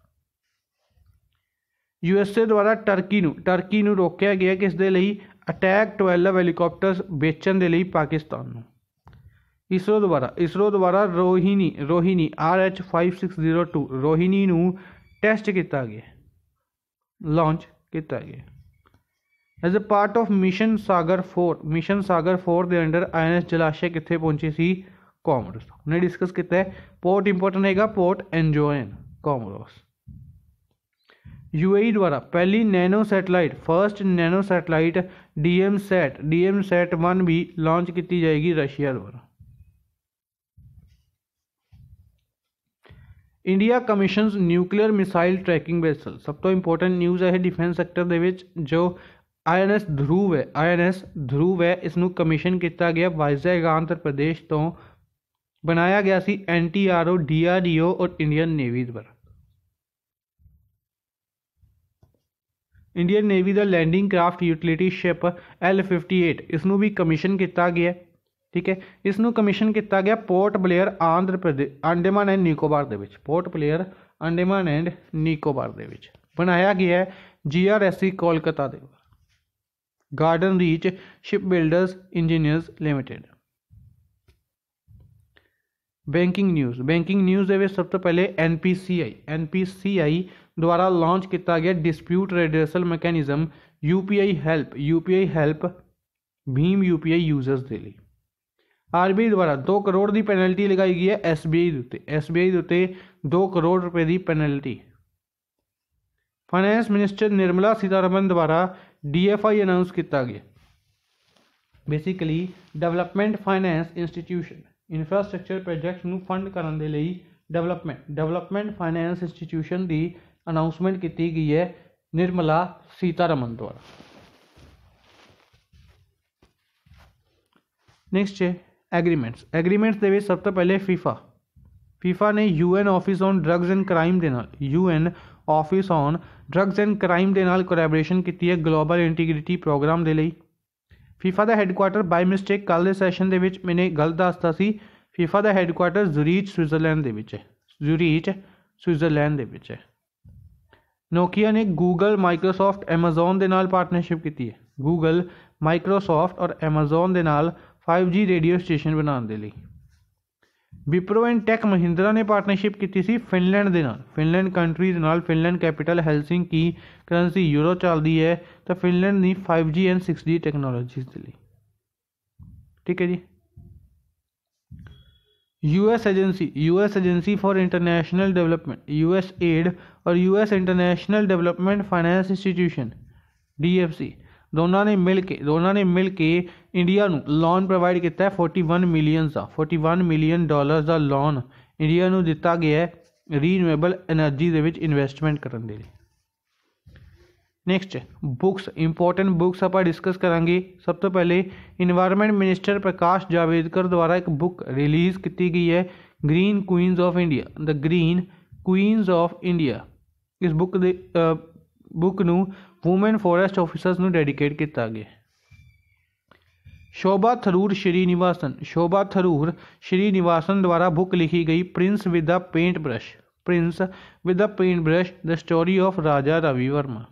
यूएसए द्वारा टर्की नू, टर्की नू रोकया गया कि इसके लिए अटैक ट्वेल्व हैलीकॉप्टर बेचन के लिए पाकिस्तान नू। इसरो द्वारा इसरो द्वारा Rohini Rohini R H five six zero two Rohini test किया गया लॉन्च किया गया as as a part of mission Sagar 4 mission Sagar 4 ਦੇ ਅੰਡਰ ਆਈਐਨਐਸ ਜਲਾਸ਼ੇ ਕਿੱਥੇ ਪਹੁੰਚੀ ਸੀ ਕਾਮਰੋਸ ਨੇ ਡਿਸਕਸ ਕੀਤਾ ਹੈ ਪੋਰਟ ਇੰਪੋਰਟੈਂਟ ਹੈਗਾ ਪੋਰਟ ਐਂਜੋਇਨ ਕਾਮਰੋਸ यूएई द्वारा पहली nano satellite first nano satellite DM sat DM sat one भी लॉन्च की जाएगी रशिया द्वारा India commission nuclear missile tracking vessel सब तो इंपोर्टेंट न्यूज़ है डिफेंस सैक्टर जो ਆਈਐਨਐਸ ਧਰੂਵ ਹੈ ਆਈਐਨਐਸ ਧਰੂਵ ਹੈ ਇਸ ਨੂੰ ਕਮਿਸ਼ਨ ਕੀਤਾ ਗਿਆ ਵਾਈਜ਼ੈਗ ਆਂਧਰ ਪ੍ਰਦੇਸ਼ ਤੋਂ ਬਣਾਇਆ ਗਿਆ ਸੀ ਐਨਟੀਆਰਓ ਡੀਆਰਡੀਓ ਔਰ ਇੰਡੀਅਨ ਨੇਵੀ ਦੁਆਰਾ ਇੰਡੀਅਨ ਨੇਵੀ ਦਾ landing craft utility ship L58 ਇਸ ਨੂੰ ਵੀ ਕਮਿਸ਼ਨ ਕੀਤਾ ਗਿਆ ਠੀਕ ਹੈ ਇਸ ਨੂੰ ਕਮਿਸ਼ਨ ਕੀਤਾ ਗਿਆ ਪੋਰਟ ਬਲੇਅਰ ਆਂਧਰ ਪ੍ਰਦੇਸ਼ ਅੰਡੇਮਾਨ ਐਂਡ ਨਿਕੋਬਾਰ ਦੇ ਵਿੱਚ ਪੋਰਟ ਬਲੇਅਰ ਅੰਡੇਮਾਨ ਐਂਡ ਨਿਕੋਬਾਰ ਦੇ ਵਿੱਚ ਬਣਾਇਆ ਗਿਆ ਜੀਆਰਐਸਸੀ ਕੋਲਕਾਤਾ ਦੇ Garden Reach ship builders engineers limited banking news banking news के सब तो पहले N P C I N P C I द्वारा लॉन्च किया गया dispute redressal mechanism U P I help U P I help भीम U P I users के लिए आर बी आई द्वारा दो करोड़ की पेनल्टी लगाई गई है एस बी आई उत्ते एस बी आई उत्ते दो करोड़ रुपए की penalty finance minister Nirmala Sitharaman द्वारा डी एफ आई अनाउंस किया गया basically development finance institution infrastructure project न फंड करने के लिए डेवलपमेंट डेवलपमेंट फाइनैंस इंस्टीट्यूशन की अनाउंसमेंट की गई है निर्मला सीतारमन द्वारा नैक्सट है एग्रीमेंट्स एग्रीमेंट्स के सब तो पहले फीफा फीफा ने UN office on drugs and crime के नू N office on drugs and crime ਦੇ ਨਾਲ ਕੋਲੈਬੋਰੇਸ਼ਨ ਕੀਤੀ ਹੈ ਗਲੋਬਲ ਇੰਟੀਗ੍ਰਿਟੀ ਪ੍ਰੋਗਰਾਮ ਦੇ ਲਈ ਫੀਫਾ ਦਾ ਹੈੱਡਕੁਆਰਟਰ ਬਾਈ ਮਿਸਟੇਕ ਕੱਲ ਦੇ ਸੈਸ਼ਨ ਦੇ ਵਿੱਚ ਮੈਨੇ ਗਲਤ ਦੱਸਤਾ ਸੀ ਫੀਫਾ ਦਾ ਹੈੱਡਕੁਆਰਟਰ ਜ਼ੂਰੀਚ ਸਵਿਟਜ਼ਰਲੈਂਡ ਦੇ ਵਿੱਚ ਹੈ ਜ਼ੂਰੀਚ ਸਵਿਟਜ਼ਰਲੈਂਡ ਦੇ ਵਿੱਚ ਹੈ ਨੋਕੀਆ ਨੇ ਗੂਗਲ ਮਾਈਕਰੋਸਾਫਟ Amazon ਦੇ ਨਾਲ ਪਾਰਟਨਰਸ਼ਿਪ ਕੀਤੀ ਹੈ ਗੂਗਲ ਮਾਈਕਰੋਸਾਫਟ ਔਰ Amazon ਦੇ ਨਾਲ 5G ਰੇਡੀਓ ਸਟੇਸ਼ਨ ਬਣਾਉਣ ਦੇ ਲਈ विप्रो एंड टेक महिंद्रा ने पार्टनरशिप की फिनलैंड फिनलैंड कंट्रीज नाल फिनलैंड कैपिटल हेलसिंग की करंसी यूरो चलती है तो फिनलैंड ने five G and six G technology ठीक है जी US agency U S agency for international development US aid और U S international development finance institution D F C ਦੋਨਾਂ ਨੇ ਮਿਲ ਕੇ ਦੋਨਾਂ ਨੇ ਮਿਲ ਕੇ ਇੰਡੀਆ ਨੂੰ ਲੋਨ ਪ੍ਰੋਵਾਈਡ ਕੀਤਾ ਹੈ 41 ਮਿਲੀਅਨ ਦਾ 41 ਮਿਲੀਅਨ ਡਾਲਰਸ ਦਾ ਲੋਨ ਇੰਡੀਆ ਨੂੰ ਦਿੱਤਾ ਗਿਆ ਹੈ ਰੀਨਿਊਏਬਲ એનર્ਜੀ ਦੇ ਵਿੱਚ ਇਨਵੈਸਟਮੈਂਟ ਕਰਨ ਦੇ ਲਈ ਨੈਕਸਟ ਬੁక్స్ ਇੰਪੋਰਟੈਂਟ ਬੁక్స్ ਆਪਾਂ ਡਿਸਕਸ ਕਰਾਂਗੇ ਸਭ ਤੋਂ ਪਹਿਲੇ এনवायरमेंट ਮਿਨਿਸਟਰ ਪ੍ਰਕਾਸ਼ ਜਾਵੇਦਕਰ ਦੁਆਰਾ ਇੱਕ ਬੁੱਕ ਰਿਲੀਜ਼ ਕੀਤੀ ਗਈ ਹੈ green queens of India the green queens of India ਇਸ ਬੁੱਕ ਦੇ ਬੁੱਕ ਨੂੰ वूमेन ફોરેસ્ટ ઓફિસર્સનું डेडिकेट किया गया शोभा थरूर श्रीनिवासन शोभा थरूर श्रीनिवासन द्वारा बुक लिखी गई prince with the paint brush prince with the paint brush the story of Raja Ravi Varma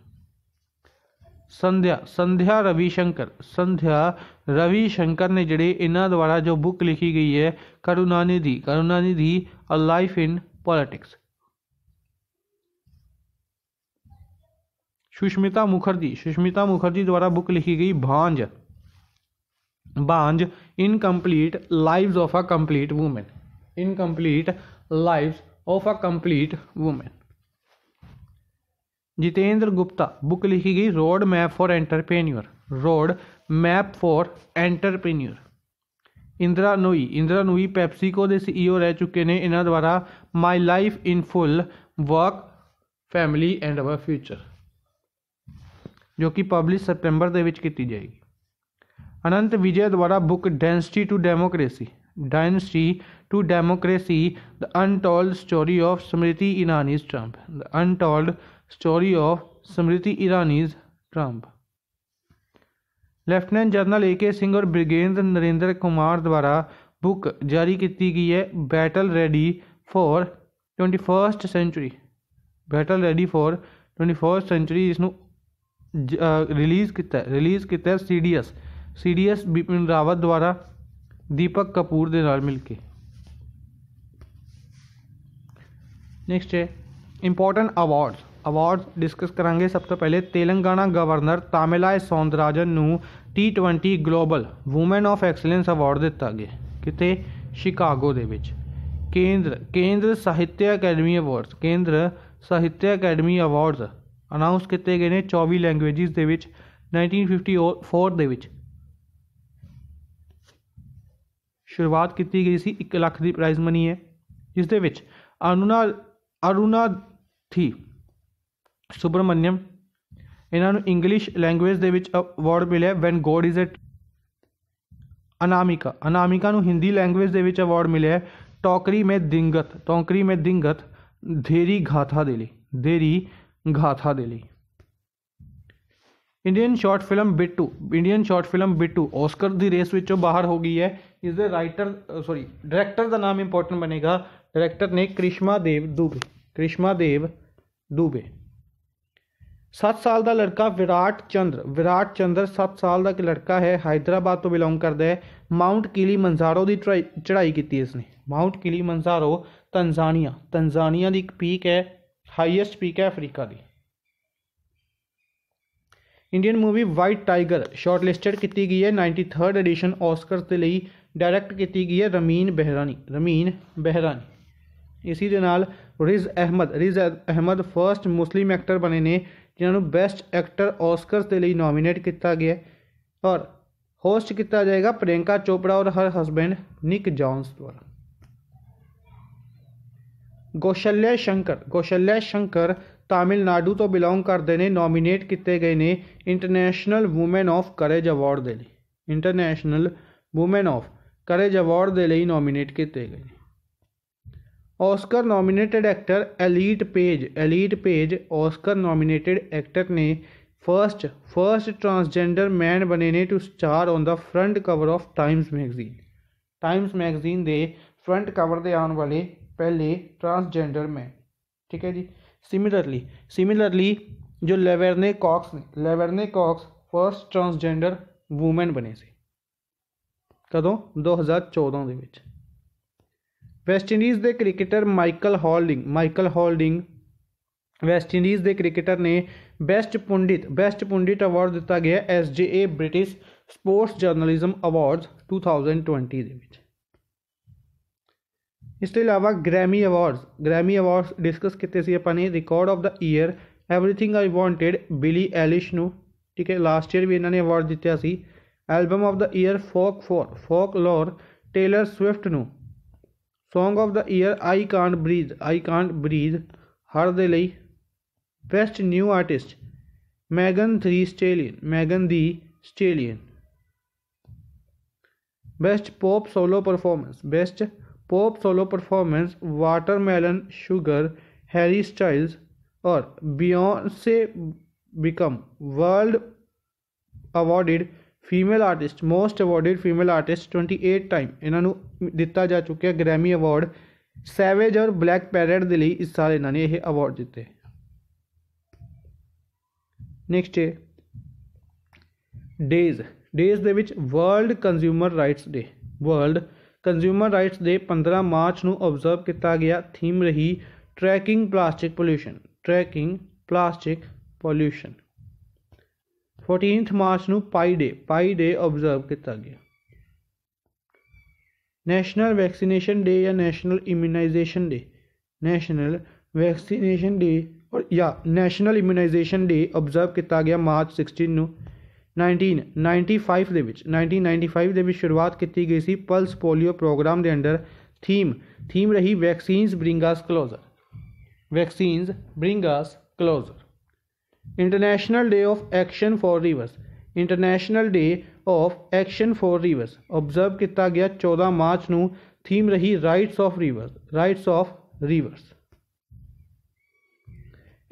Sandhya Sandhya Ravishankar Sandhya Ravishankar ने जड़े इन्हों द्वारा जो बुक लिखी गई है Karunanidhi Karunanidhi a life in politics Sushmita Mukherjee Sushmita Mukherjee द्वारा बुक लिखी गई भांज भांज incomplete lives of a complete women incomplete lives of a complete women Jitendra Gupta book लिखी गई road map for entrepreneur road map for entrepreneur Indira Nooyi Indira नोई पेप्सिको ਦੇ ਸੀਈਓ रह चुके ने इन्हों द्वारा my life in full work family and our future जो कि पब्लिश सितंबर के जाएगी अनंत विजय द्वारा book density to democracy density to democracy the untold story of Smriti Irani's trump the untold story of Smriti Irani's trump lieutenant general A K Singh और ब्रिगेंद्र नरेंद्र कुमार द्वारा book जारी की गई है battle ready for twenty first century battle ready for twenty first century जिसनों release ਕੀਤਾ release ਕੀਤਾ CDS CDS Bipin Rawat ਦੁਆਰਾ ਦੀਪਕ ਕਪੂਰ ਦੇ ਨਾਲ ਮਿਲ ਕੇ ਨੈਕਸਟ ਹੈ ਇੰਪੋਰਟੈਂਟ ਅਵਾਰਡਸ ਅਵਾਰਡਸ ਡਿਸਕਸ ਕਰਾਂਗੇ ਸਭ ਤੋਂ ਪਹਿਲੇ ਤੇਲੰਗਾਨਾ ਗਵਰਨਰ ਤਾਮਿਲਾਏ ਸੌਂਦਰਾਜਨ ਨੂੰ T20 global woman of excellence award ਦਿੱਤਾ ਗਿਆ ਕਿਤੇ ਸ਼ਿਕਾਗੋ ਦੇ ਵਿੱਚ ਕੇਂਦਰ ਕੇਂਦਰ ਸਾਹਿਤਿਆ ਅਕੈਡਮੀ ਅਵਾਰਡਸ ਕੇਂਦਰ ਸਾਹਿਤਿਆ ਅਕੈਡਮੀ ਅਵਾਰਡਸ ਅਨਾਉਂਸ ਕੀਤੇ ਗਏ ਨੇ 24 ਲੈਂਗੁਏਜਸ ਦੇ ਵਿੱਚ 1954 ਦੇ ਵਿੱਚ ਸ਼ੁਰੂਆਤ ਕੀਤੀ ਗਈ ਸੀ 1 ਲੱਖ ਦੀ ਪ੍ਰਾਈਜ਼ ਮਨੀ ਹੈ ਜਿਸ ਦੇ ਵਿੱਚ ਅਰੁਣਾ ਅਰੁਣਾ ਥੀ ਸੁਬਰਮਨਿਅਮ ਇਹਨਾਂ ਨੂੰ ਇੰਗਲਿਸ਼ ਲੈਂਗੁਏਜ ਦੇ ਵਿੱਚ ਅਵਾਰਡ ਮਿਲਿਆ when God is a Anamika Anamika ਨੂੰ ਹਿੰਦੀ ਲੈਂਗੁਏਜ ਦੇ ਵਿੱਚ ਅਵਾਰਡ ਮਿਲਿਆ ਟੋਕਰੀ ਮੇ ਦਿੰਗਤ ਟੋਕਰੀ ਮੇ ਦਿੰਗਤ ਧੇਰੀ ਗਾਥਾ ਦੇ ਲਈ ਦੇਰੀ गाथा दिली Indian short film Bittu Indian short film Bittu Oscar the race में बाहर हो गई है इसके राइटर सॉरी डायरेक्टर का नाम इंपोर्टेंट बनेगा डायरेक्टर ने कृष्मा देव दुबे कृष्मा देव दुबे सत साल का लड़का विराट चंद्र विराट चंद्र सत साल का लड़का है हैदराबाद तो बिलोंग करता है माउंट किली मंजारो की चढ़ाई की इसने माउंट किली मंजारो तंजानिया तंजानिया की एक पीक है हाईएस्ट पीक है अफ्रीका की Indian movie white tiger shortlisted की गई है नाइनटी थर्ड एडिशन ऑस्कर के लिए डायरैक्ट की गई है रमीन बहरानी रमीन बहरानी इसी के नाल Riz Ahmed Riz Ahmed first Muslim actor बने ने जिन्होंने बेस्ट एक्टर ऑस्कर के लिए नॉमीनेट किया गया और होस्ट किया जाएगा प्रियंका चोपड़ा और हर हस्बैंड निक जॉन्स द्वारा गौशल्या शंकर गौशल्या शंकर तमिलनाडु तो बिलोंग करते हैं नॉमीनेट किए गए ने international women of courage award के लिए international women of courage award के लिए नॉमीनेट किए गए Oscar nominated actor Elliot Page Elliot Page Oscar nominated actor ने फस्ट फस्ट ट्रांसजेंडर मैन बने ने to star on the front cover of Times magazine Times magazine के front cover के आने वाले पहले ट्रांसजेंडर में ठीक है जी सिमिलरली सिमिलरली जो लेवरने कॉक्स ने Laverne Cox first transgender women बने से कदों दो हज़ार चौदह के वैसटइंडीज़ के cricketer Michael Holding Michael Holding West Indies के क्रिकेटर ने best pundit best pundit award दिता गया S J A British sports journalism award two thousand twenty इसके अलावा Grammy awards Grammy award discuss किए थे अपने record of the year everything I wanted Billie Eilish न ठीक है लास्ट ईयर भी इन्होंने अवार्ड जितया सी album of the year folk for folklore Taylor Swift न song of the year I can't breathe I can't breathe her दे best new artist Megan three Stallion Megan the Stallion best pop solo performance best pop solo performance watermelon sugar Harry Styles और Beyonce become world awarded female artist most awarded female artist twenty eight time इन्हों दिता जा चुका Grammy award savage और black parrot के लिए इस साल इन्होंने यह अवार्ड जीते नेक्स्ट डेज डेज के world consumer rights day world consumer rights day पंद्रह मार्च को ऑबजर्व किया गया थीम रही tracking plastic pollution tracking plastic pollution fourteenth March को pi day pi day observe किया गया नैशनल वैक्सीनेशन डे या national immunisation day national vaccination day और या नैशनल इम्यूनाइजेशन डे ऑबजर्व किया गया March sixteen nineteen ninety five के nineteen ninety five के शुरुआत की गई थी पल्स पोलियो प्रोग्राम के अंडर थीम थीम रही vaccines bring us closer vaccines bring us closer international day of action for rivers international day of action for rivers observe किया गया चौदह मार्च में थीम रही rights of river rights of rivers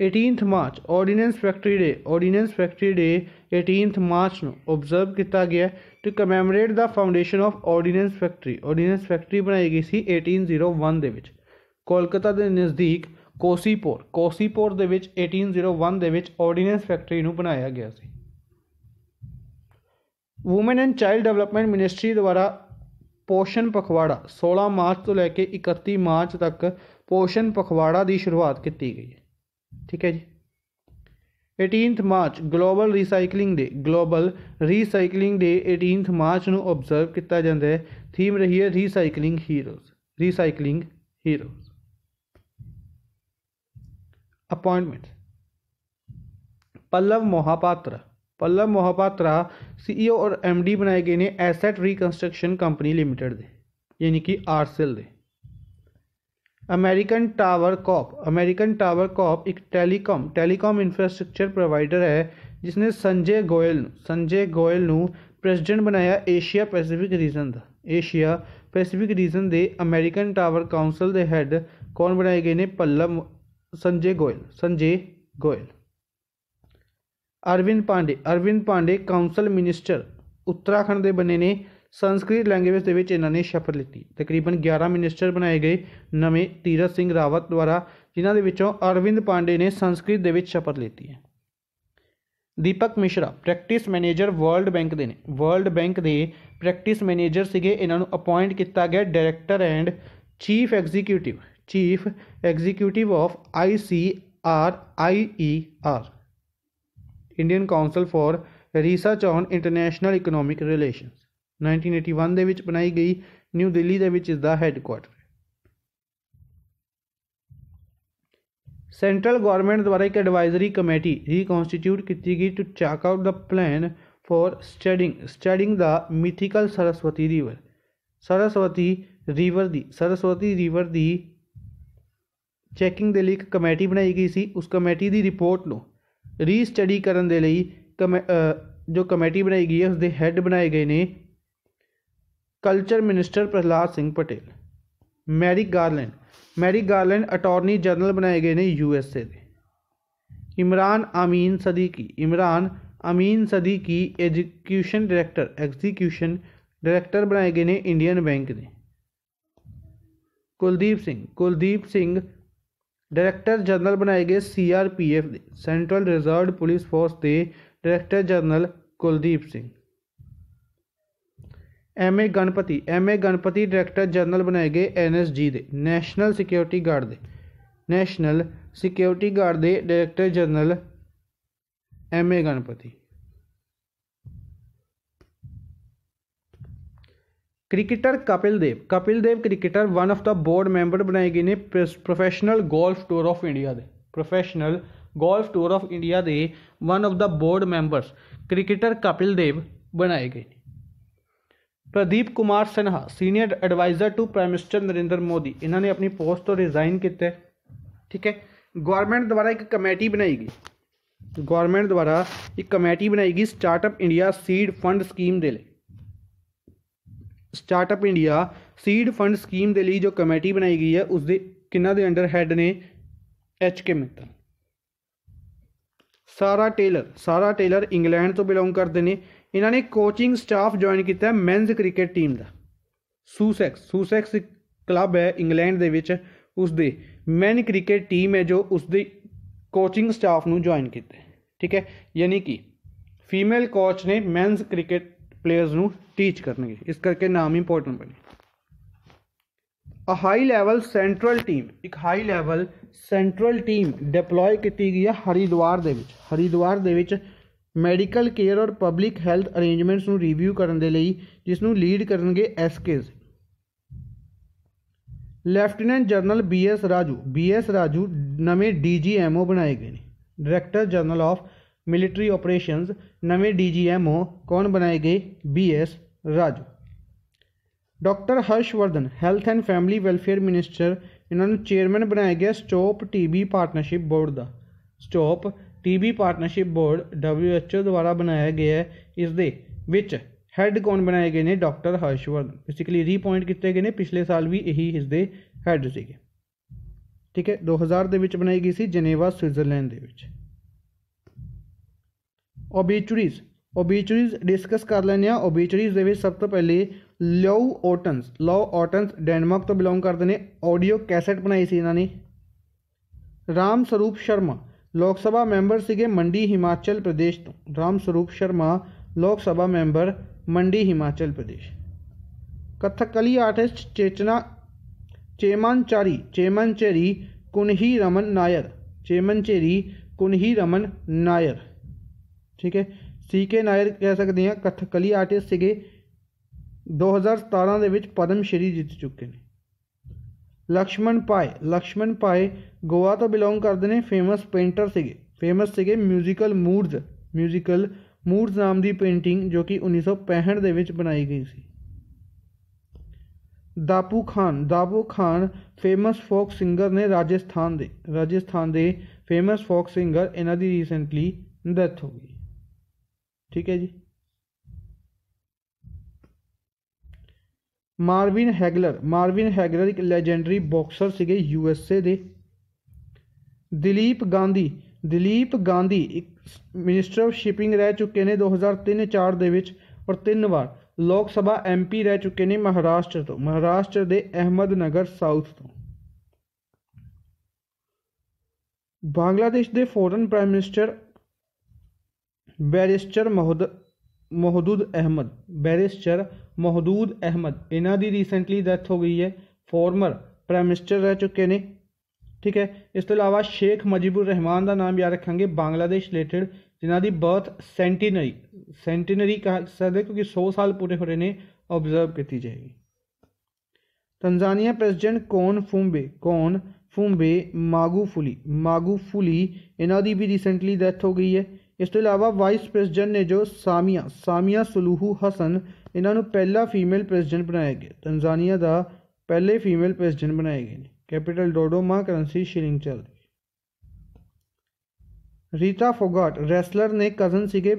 eighteenth March ordnance factory day ordnance factory day eighteenth March में observe किया गया to commemorate the foundation of ordnance factory ordnance factory बनाई गई थी एटीन जीरो वन के कोलकाता के नज़दीक Cossipore Cossipore eighteen zero one के ऑर्डिनेंस फैक्टरी बनाया गया से women and child development ministry द्वारा पोषण पखवाड़ा सोलह मार्च तो लैके इकती मार्च तक पोषण पखवाड़ा की शुरुआत की गई है ठीक है जी eighteenth March global recycling day global recycling day eighteenth March में ऑबजर्व किया जाता है थीम रही है recycling heroes recycling heroes appointment Pallav Mohapatra Pallav Mohapatra CEO e और एमडी बनाए गए ने एसेट रिकंस्ट्रक्शन कंपनी लिमिटेड दे यानी कि आरसेल दे American Tower Corp American Tower Corp एक टेलीकॉम टेलीकॉम इंफ्रास्ट्रक्चर प्रोवाइडर है जिसने संजय गोयल संजय गोयल ने प्रेसिडेंट बनाया एशिया पैसिफिक रीजन का एशिया पैसिफिक रीजन के अमेरिकन टावर काउंसिल ਦੇ हेड कौन बनाए गए ਨੇ पल्लव संजय गोयल संजय गोयल अरविंद पांडे अरविंद पांडे काउंसल मिनिस्टर उत्तराखंड के बने ने ਸੰਸਕ੍ਰਿਤ ਲੈਂਗੁਏਜ ਦੇ ਵਿੱਚ ਇਹਨਾਂ ਨੇ ਸ਼ਪਥ ਲਿੱਤੀ ਤਕਰੀਬਨ 11 ਮਿਨਿਸਟਰ ਬਣਾਏ ਗਏ ਨਵੇਂ ਤੀਰਤ ਸਿੰਘ ਰਾਵਤ ਦੁਆਰਾ ਜਿਨ੍ਹਾਂ ਦੇ ਵਿੱਚੋਂ ਅਰਵਿੰਦ ਪਾਂਡੇ ਨੇ ਸੰਸਕ੍ਰਿਤ ਦੇ ਵਿੱਚ ਸ਼ਪਥ ਲਿੱਤੀ ਹੈ Deepak Mishra practice manager world bank ਦੇ ਨੇ ਵਰਲਡ ਬੈਂਕ ਦੇ ਪ੍ਰੈਕਟਿਸ ਮੈਨੇਜਰ ਸੀਗੇ ਇਹਨਾਂ ਨੂੰ ਅਪਾਇੰਟ ਕੀਤਾ ਗਿਆ director and chief executive chief executive of ICRIER Indian Council for Research on International Economic Relations 1981 ਦੇ ਵਿੱਚ ਬਣਾਈ ਗਈ ਨਿਊ ਦਿੱਲੀ ਦੇ ਵਿੱਚ ਇਸ ਦਾ ਹੈੱਡਕੁਆਟਰ ਸੈਂਟਰਲ ਗਵਰਨਮੈਂਟ ਦੁਆਰਾ ਇੱਕ ਐਡਵਾਈਜ਼ਰੀ ਕਮੇਟੀ ਰੀਕਨਸਟੀਟਿਊਟ ਕੀਤੀ ਗਈ to check out the plan for studying studying the mythical Saraswati river Saraswati river ਦੀ ਸਰਸਵਤੀ ਰਿਵਰ ਦੀ ਚੈਕਿੰਗ ਦੇ ਲਈ ਇੱਕ ਕਮੇਟੀ ਬਣਾਈ ਗਈ ਸੀ ਉਸ ਕਮੇਟੀ ਦੀ ਰਿਪੋਰਟ ਨੂੰ ਰੀਸਟੱਡੀ ਕਰਨ ਦੇ ਲਈ ਜੋ ਕਮੇਟੀ ਬਣਾਈ ਗਈ ਹੈ ਉਸ ਦੇ ਹੈੱਡ ਬਣਾਏ ਗਏ ਨੇ culture minister Prahlad Singh Patel Merrick Garland Merrick Garland attorney general बनाए गए ने यू एस इमरान अमीन सदी की इमरान अमीन सदी की एजुक्यूशन डायरेक्टर एग्जीक्यूशन डायरेक्टर बनाए गए ने इंडियन बैंक ने कुलदीप सिंह कुलदीप सिंह डायरेक्टर जनरल बनाए गए C R P F central reserve police force के director general Kuldeep Singh M A Ganapathy M A Ganapathy director general बनाए गए एन एस जी ਦੇ ਨੈਸ਼ਨਲ ਸਿਕਿਉਰਿਟੀ ਗਾਰਡ ਦੇ ਨੈਸ਼ਨਲ ਸਿਕਿਉਰਿਟੀ ਗਾਰਡ ਦੇ director general M A Ganapathy cricketer Kapil Dev Kapil Dev cricketer one of the board member बनाए गए ने professional golf tour of India के professional golf tour of India के one of the board members cricketer Kapil Dev बनाए गए Pradeep Kumar Sinha senior adviser to prime minister Narendra Modi इन्होंने अपनी post तो रिज़ाइन की ठीक है गवर्नमेंट द्वारा एक कमेटी बनाएगी गवर्नमेंट द्वारा एक कमेटी बनाएगी startup India seed fund scheme दे startup India seed fund scheme दे जो कमेटी बनाई गई है ਹੈ ਉਸ ਦੇ ਕਿੰਨਾ ਦੇ ਅੰਡਰ ਹੈਡ ਨੇ H K Mittal Sarah Taylor Sarah Taylor England ਤੋਂ ਇਹਨਾਂ ਨੇ ਕੋਚਿੰਗ ਸਟਾਫ ਜੁਆਇਨ ਕੀਤਾ ਮੈਨਜ਼ ਕ੍ਰਿਕਟ ਟੀਮ ਦਾ ਸੂਸੈਕਸ ਸੂਸੈਕਸ ਕਲੱਬ ਹੈ ਇੰਗਲੈਂਡ ਦੇ ਵਿੱਚ ਉਸ ਦੇ ਮੈਨ ਕ੍ਰਿਕਟ ਟੀਮ ਹੈ ਜੋ ਉਸ ਦੇ ਕੋਚਿੰਗ ਸਟਾਫ ਨੂੰ ਜੁਆਇਨ ਕੀਤਾ ਠੀਕ ਹੈ ਯਾਨੀ ਕਿ ਫੀਮੇਲ ਕੋਚ ਨੇ ਮੈਨਸ ਕ੍ਰਿਕਟ ਪਲੇਅਰਸ ਨੂੰ ਟੀਚ ਕਰਨਗੇ ਇਸ ਕਰਕੇ ਨਾਮ ਇੰਪੋਰਟੈਂਟ ਬਣੇ a high level central team ਇੱਕ high level central team deploy ਕੀਤੀ ਗਈ ਹੈ ਹਰੀਦਵਾਰ ਦੇ ਵਿੱਚ ਹਰੀਦਵਾਰ ਦੇ ਵਿੱਚ मैडिकल केयर और पब्लिक हैल्थ अरेजमेंट्स रिव्यू करने के लिए जिसन लीड कर एसकेज lieutenant general B S Raju B S Raju नवे डी जी एम ओ बनाए गए हैं director general of military operation नवे डी जी एम ओ कौन बनाए गए B S Raju doctor Harshvardhan health and family welfare minister इन्हों चेयरमैन बनाया गया stop T B partnership board का stop TB partnership board W H O द्वारा बनाया गया है इस दे विच हेड कौन बनाए गए हैं डॉक्टर हर्षवर्धन बेसिकली रीपॉइंट किए गए पिछले साल भी यही इस दे हेड से ठीक है दो हज़ार के बनाई गई सी जनेवा स्विट्जरलैंड ओबीचुरीज ओबीचुरीज डिस्कस कर लें ओबीचुरीज सब तो पहले लो ओटनस लो ऑटनस डेनमार्क तो बिलोंग करते हैं ऑडियो कैसेट बनाई सी इन्होंने राम स्वरूप शर्मा लोकसभा मैंबर सिगे मंडी हिमाचल प्रदेश तो राम स्वरूप शर्मा लोकसभा मैंबर मंडी हिमाचल प्रदेश कथकली आर्टिस्ट चेचना चेमानचारी चेमनचेरी कुन्ही रमन नायर चेमनचेरी कुन्ही रमन नायर ठीक है सी के नायर कह सकते हैं कथकली आर्टिस्ट ਸੀਗੇ दो हज़ार ਵਿੱਚ के ਸ਼੍ਰੀ जीत चुके हैं लक्ष्मण पाए लक्ष्मण पाए गोवा तो बिलोंग करते हैं फेमस पेंटर से फेमस से म्यूजिकल मूड्स म्यूजिकल मूड्स नाम की पेंटिंग जो कि उन्नीस सौ पैंठ के बनाई गई सी Dapu Khan Dapu Khan famous folk singer ने राजस्थान दे राजस्थान के फेमस फोक सिंगर इन्ह की रीसेंटली डैथ हो गई ठीक है जी ਮਾਰਵਿਨ ਹੈਗਲਰ ਮਾਰਵਿਨ ਹੈਗਲਰ ਇੱਕ ਲੈਜੈਂਡਰੀ ਬਾਕਸਰ ਸੀਗੇ ਯੂ ਐਸ ਏ ਦੇ ਦਿਲੀਪ ਗਾਂਧੀ ਦਿਲੀਪ ਗਾਂਧੀ ਇੱਕ ਮਿਨਿਸਟਰ ਆਫ ਸ਼ਿਪਿੰਗ ਰਹਿ ਚੁੱਕੇ ਨੇ 2003-4 ਦੇ ਵਿੱਚ ਔਰ ਤਿੰਨ ਵਾਰ ਲੋਕ ਸਭਾ ਐਮਪੀ ਰਹਿ ਚੁੱਕੇ ਨੇ ਮਹਾਰਾਸ਼ਟਰ ਤੋਂ ਮਹਾਰਾਸ਼ਟਰ ਦੇ ਅਹਿਮਦ ਨਗਰ ਸਾਊਥ ਤੋਂ ਬੰਗਲਾਦੇਸ਼ ਦੇ foreign prime minister barrister Mahdood Ahmed barrister Mahdood Ahmed इन्हों की रीसेंटली डैथ हो गई है फॉरमर प्राइम मिनिस्टर रह चुके ने ठीक है इस तो अलावा शेख मजीबुर रहमान का नाम याद रखेंगे बांग्लादेश रिलेटिड जिन्हों की बर्थ सेंटीनरी सेंटीनरी कह सकते क्योंकि सौ साल पूरे हो रहे हैं ऑबजर्व की जाएगी तंजानिया प्रेसिडेंट कौन फूम्बे कौन फूम्बे मागूफुली मागूफुली इन्हों की भी रिसेंटली डैथ हो गई है इस तो अलावा वाइस प्रेसिडेंट ने जो सामिया सामिया सलूहू हसन ਇਹਨਾਂ ਨੂੰ ਪਹਿਲਾ ਫੀਮੇਲ ਪ੍ਰੈਜ਼ੀਡੈਂਟ ਬਣਾਇਆ ਗਿਆ ਤਨਜ਼ਾਨੀਆ ਦਾ ਪਹਿਲੇ ਫੀਮੇਲ ਪ੍ਰੈਜ਼ੀਡੈਂਟ ਬਣਾਏ ਗਏ ਨੇ ਕੈਪੀਟਲ ਡੋਡੋਮਾ ਕਰੰਸੀ ਸ਼ਿਲਿੰਗ ਚੱਲ ਰਹੀ ਰੀਤਾ ਫੋਗਾਟ ਰੈਸਲਰ ਨੇ ਕਜ਼ਨ ਸੀਗੇ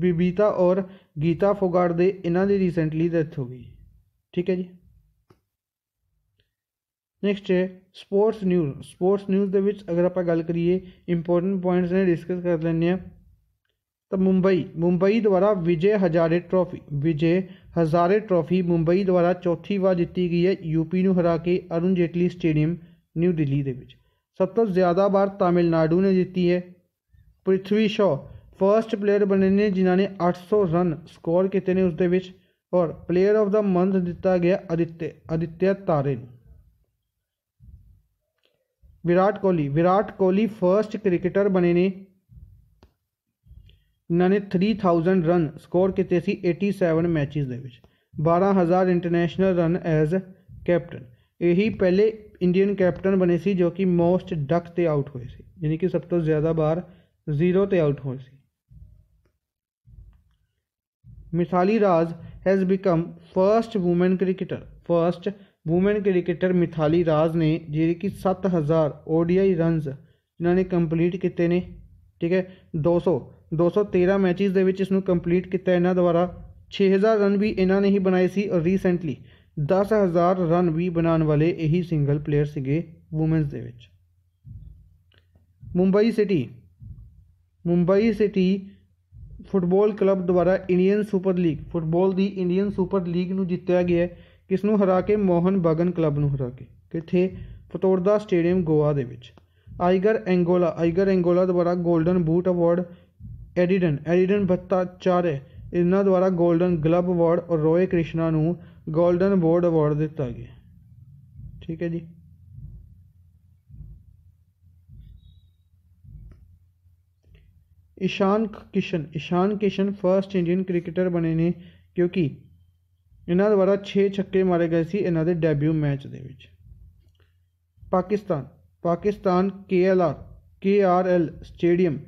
ਬੀਬੀਤਾ ਔਰ ਗੀਤਾ ਫੋਗਾਟ ਦੇ ਇਹਨਾਂ ਦੀ ਰੀਸੈਂਟਲੀ ਡੈਥ ਹੋ ਗਈ ਠੀਕ ਹੈ ਜੀ ਨੈਕਸਟ ਹੈ ਸਪੋਰਟਸ ਨਿਊਜ਼ ਸਪੋਰਟਸ ਨਿਊਜ਼ ਦੇ ਵਿੱਚ ਅਗਰ ਆਪਾਂ ਗੱਲ ਕਰੀਏ ਇੰਪੋਰਟੈਂਟ ਪੁਆਇੰਟਸ ਨੇ ਡਿਸਕਸ ਕਰ ਲੈਣੇ ਆ तो मुंबई मुंबई द्वारा विजय हजारे ट्रॉफी विजय हजारे ट्रॉफी मुंबई द्वारा चौथी बार जीती गई है यूपी हरा के अरुण जेटली स्टेडियम न्यू दिल्ली के सब तो ज़्यादा बार तमिलनाडु ने जीती है पृथ्वी शॉ फर्स्ट प्लेयर बने ने जिन्होंने सौ रन स्कोर किए ने उस और प्लेयर ऑफ द मंथ दिता गया आदित्य आदित्य तारे विराट कोहली विराट कोहली फर्स्ट क्रिकेटर बने ने इन्होंने थ्री थाउजेंड रन स्कोर किए थे एटी सैवन मैचिज बारह हज़ार इंटरैशनल रन एज कैप्टन यही पहले इंडियन कैप्टन बने से जो कि मोस्ट डक से आउट हुए थे यानी कि सब तो ज़्यादा बार जीरो से आउट हुए थे Mithali Raj has become first women cricketer first women cricketer Mithali Raj ने जिड़े कि सत्त हज़ार ओडीआई रनज इन्होंने कंप्लीट किए ने ठीक है दो सौ 213 ਮੈਚਸ ਦੇ ਵਿੱਚ ਇਸ ਨੂੰ ਕੰਪਲੀਟ ਕੀਤਾ ਇਹਨਾਂ ਦੁਆਰਾ 6000 ਰਨ ਵੀ ਇਹਨਾਂ ਨੇ ਹੀ ਬਣਾਏ ਸੀ ਔਰ ਰੀਸੈਂਟਲੀ 10000 ਰਨ ਵੀ ਬਣਾਉਣ ਵਾਲੇ ਇਹੀ ਸਿੰਗਲ ਪਲੇਅਰ ਸੀਗੇ ਔਮਨਸ ਦੇ ਵਿੱਚ Mumbai city Mumbai city football club ਦੁਆਰਾ ਇੰਡੀਅਨ ਸੁਪਰ ਲੀਗ ਫੁੱਟਬਾਲ ਦੀ ਇੰਡੀਅਨ ਸੁਪਰ ਲੀਗ ਨੂੰ ਜਿੱਤਿਆ ਗਿਆ ਕਿਸ ਨੂੰ ਹਰਾ ਕੇ ਮੋਹਨ ਬਾਗਨ ਕਲੱਬ ਨੂੰ ਹਰਾ ਕੇ ਕਿੱਥੇ ਫਤੋਰਦਾ ਸਟੇਡੀਅਮ ਗੋਆ ਦੇ ਵਿੱਚ ਆਈਗਰ ਐਂਗੋਲਾ ਆਈਗਰ ਐਂਗੋਲਾ ਦੁਆਰਾ 골ਡਨ ਬੂਟ ਅਵਾਰਡ ਐਡੀਡਨ ਐਡੀਡਨ ਭੱਤਾਚਾਰੇ ਇਹਨਾਂ ਦੁਆਰਾ 골ਡਨ ਗਲਬ ਅਵਾਰਡ ਔਰ ਰੋਏ ਕ੍ਰਿਸ਼ਨਾ ਨੂੰ 골ਡਨ ਬੋਰਡ ਅਵਾਰਡ ਦਿੱਤਾ ਗਿਆ ਠੀਕ ਹੈ ਜੀ Ishan Kishan Ishan Kishan first Indian cricketer ਬਣੇ ਨੇ ਕਿਉਂਕਿ ਇਹਨਾਂ ਦੁਆਰਾ 6 ਛੱਕੇ ਮਾਰੇ ਗਏ ਸੀ ਇਹਨਾਂ ਦੇ ਡੈਬਿਊ ਮੈਚ ਦੇ ਵਿੱਚ Pakistan Pakistan KLR KRL stadium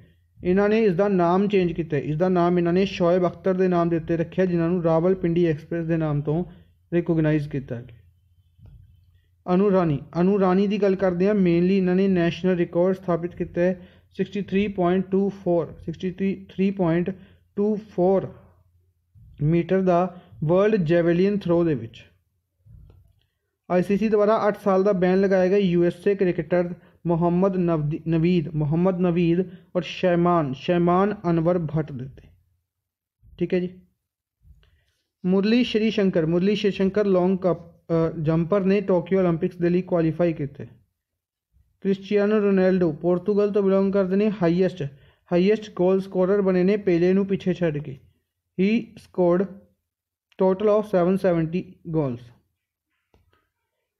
ਇਹਨਾਂ ਨੇ ਇਸ ਦਾ ਨਾਮ ਚੇਂਜ ਕੀਤਾ ਇਸ ਦਾ ਨਾਮ ਇਹਨਾਂ ਨੇ ਸ਼ੋਇਬ ਅਖਤਰ ਦੇ ਨਾਮ ਦੇ ਉੱਤੇ ਰੱਖਿਆ ਜਿਨ੍ਹਾਂ ਨੂੰ ਰਾਵਲਪਿੰਡੀ ਐਕਸਪ੍ਰੈਸ ਦੇ ਨਾਮ ਤੋਂ ਰਿਕੋਗਨਾਈਜ਼ ਕੀਤਾ ਗਿਆ ਅਨੁਰਾਨੀ ਅਨੁਰਾਨੀ ਦੀ ਗੱਲ ਕਰਦੇ ਹਾਂ ਮੇਨਲੀ ਇਹਨਾਂ ਨੇ ਨੈਸ਼ਨਲ ਰਿਕਾਰਡ ਸਥਾਪਿਤ ਕੀਤਾ ਹੈ 63.24 63.24 ਮੀਟਰ ਦਾ ਵਰਲਡ ਜੈਵਲਿਨ ਥਰੋ ਦੇ ਵਿੱਚ ਆਈਸੀਸੀ ਦੁਆਰਾ 8 ਸਾਲ ਦਾ ਬੈਨ ਲਗਾਇਆ ਗਿਆ ਯੂਐਸਏ ਕ੍ਰਿਕਟਰ मोहम्मद नवीद मोहम्मद नवीद और शैमान शैमान अनवर भट्ट देते ठीक है जी Murali Sreeshankar Murali Sreeshankar long कप जंपर ने टोक्यो ओलंपिक्स के लिए क्वालिफाई किए थे क्रिस्टियानो रोनाल्डो पोर्तुगल तो बिलोंग करते हैं हाईएस्ट हाईएस्ट गोल स्कोरर बने ने पेले पिछे छड़ के ही scored total of seven 770 goals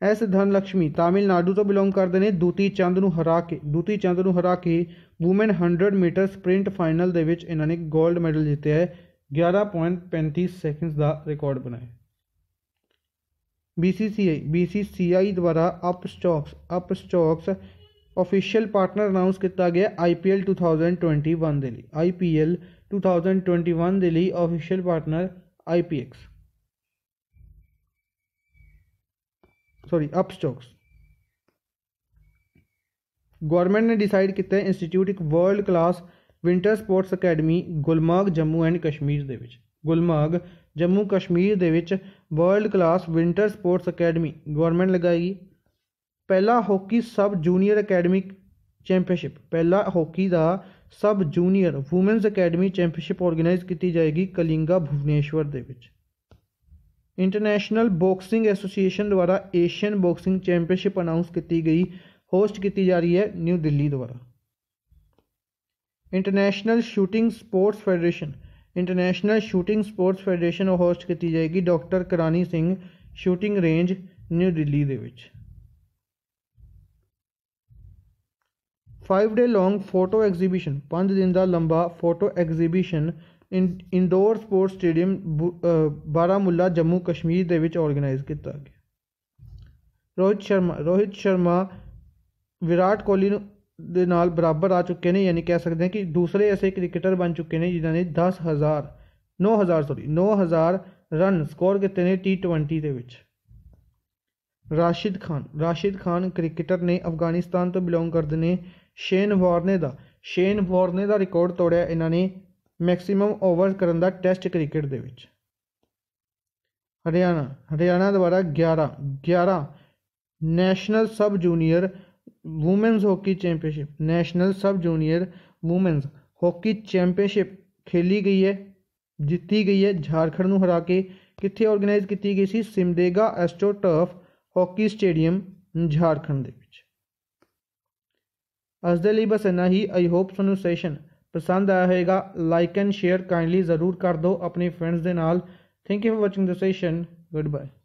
S Dhanalakshmi Tamil Nadu तो बिलोंग करते हैं दूती चंद हरा के दूती चंद हरा के women hundred metre sprint final इन्होंने गोल्ड मैडल जितया है ग्यारह पॉइंट पैंती सैकेंड्स का रिकॉर्ड बनाया B C C I B C C I द्वारा up stocks up stocks official partner announce किया गया I P L two thousand twenty one के लिए I P L two thousand twenty one के लिए official partner I P X sorry up stocks government ने decide किया institute एक world class winter sports academy Gulmarg Jammu and Kashmir के गुलमर्ग जम्मू कश्मीर के world class winter sports academy government लगाएगी पहला hockey sub junior academic championship पहला हॉकी का sub junior women's academy championship organise की जाएगी कलिंगा भुवनेश्वर के इंटरनेशनल बॉक्सिंग एसोसिएशन द्वारा एशियन बॉक्सिंग चैंपियनशिप अनाउंस की गई होस्ट की जा रही है न्यू दिल्ली द्वारा international shooting sports federation international shooting sports federation host की जाएगी doctor Karni Singh shooting range New Delhi के five day long photo exhibition exhibition दिन का लंबा photo exhibition indoor sport stadium Baramulla Jammu Kashmir ਦੇ ਵਿੱਚ ਆਰਗੇਨਾਈਜ਼ ਕੀਤਾ ਗਿਆ ਰੋਹਿਤ ਸ਼ਰਮਾ ਰੋਹਿਤ ਸ਼ਰਮਾ ਵਿਰਾਟ ਕੋਹਲੀ ਨੂੰ ਦੇ ਨਾਲ ਬਰਾਬਰ ਆ ਚੁੱਕੇ ਨੇ ਯਾਨੀ ਕਹਿ ਸਕਦੇ ਹਾਂ ਕਿ ਦੂਸਰੇ ਐਸੇ ਕ੍ਰਿਕਟਰ ਬਣ ਚੁੱਕੇ ਨੇ ਜਿਨ੍ਹਾਂ ਨੇ 10000 9000 ਸੌਰੀ 9000 ਰਨ ਸਕੋਰ ਕੀਤੇ ਨੇ T20 ਦੇ ਵਿੱਚ ਰਾਸ਼ਿਦ ਖਾਨ ਰਾਸ਼ਿਦ ਖਾਨ ਕ੍ਰਿਕਟਰ ਨੇ ਅਫਗਾਨਿਸਤਾਨ ਤੋਂ ਬਿਲੋਂਗ ਕਰਦੇ ਨੇ ਸ਼ੇਨ ਵਾਰਨੇ ਦਾ ਸ਼ੇਨ ਵਾਰਨੇ ਦਾ ਰਿਕਾਰਡ ਤੋੜਿਆ ਇਹਨਾਂ ਨੇ मैक्सीम ओवर कर टैसट क्रिकेट के हरियाणा हरियाणा द्वारा ग्यारह ग्यारह national sub junior women's hockey championship national sub junior women's hockey championship खेली गई है जीती गई है झारखंड में हरा के कितने ऑर्गेनाइज की गई सी Simdega astro turf hockey stadium Jharkhand के अजद बस इन्ना ही आई होप सू सैशन पसंद आया होगा लाइक एंड शेयर काइंडली जरूर कर दो अपने फ्रेंड्स के नाल thank you for watching the session good bye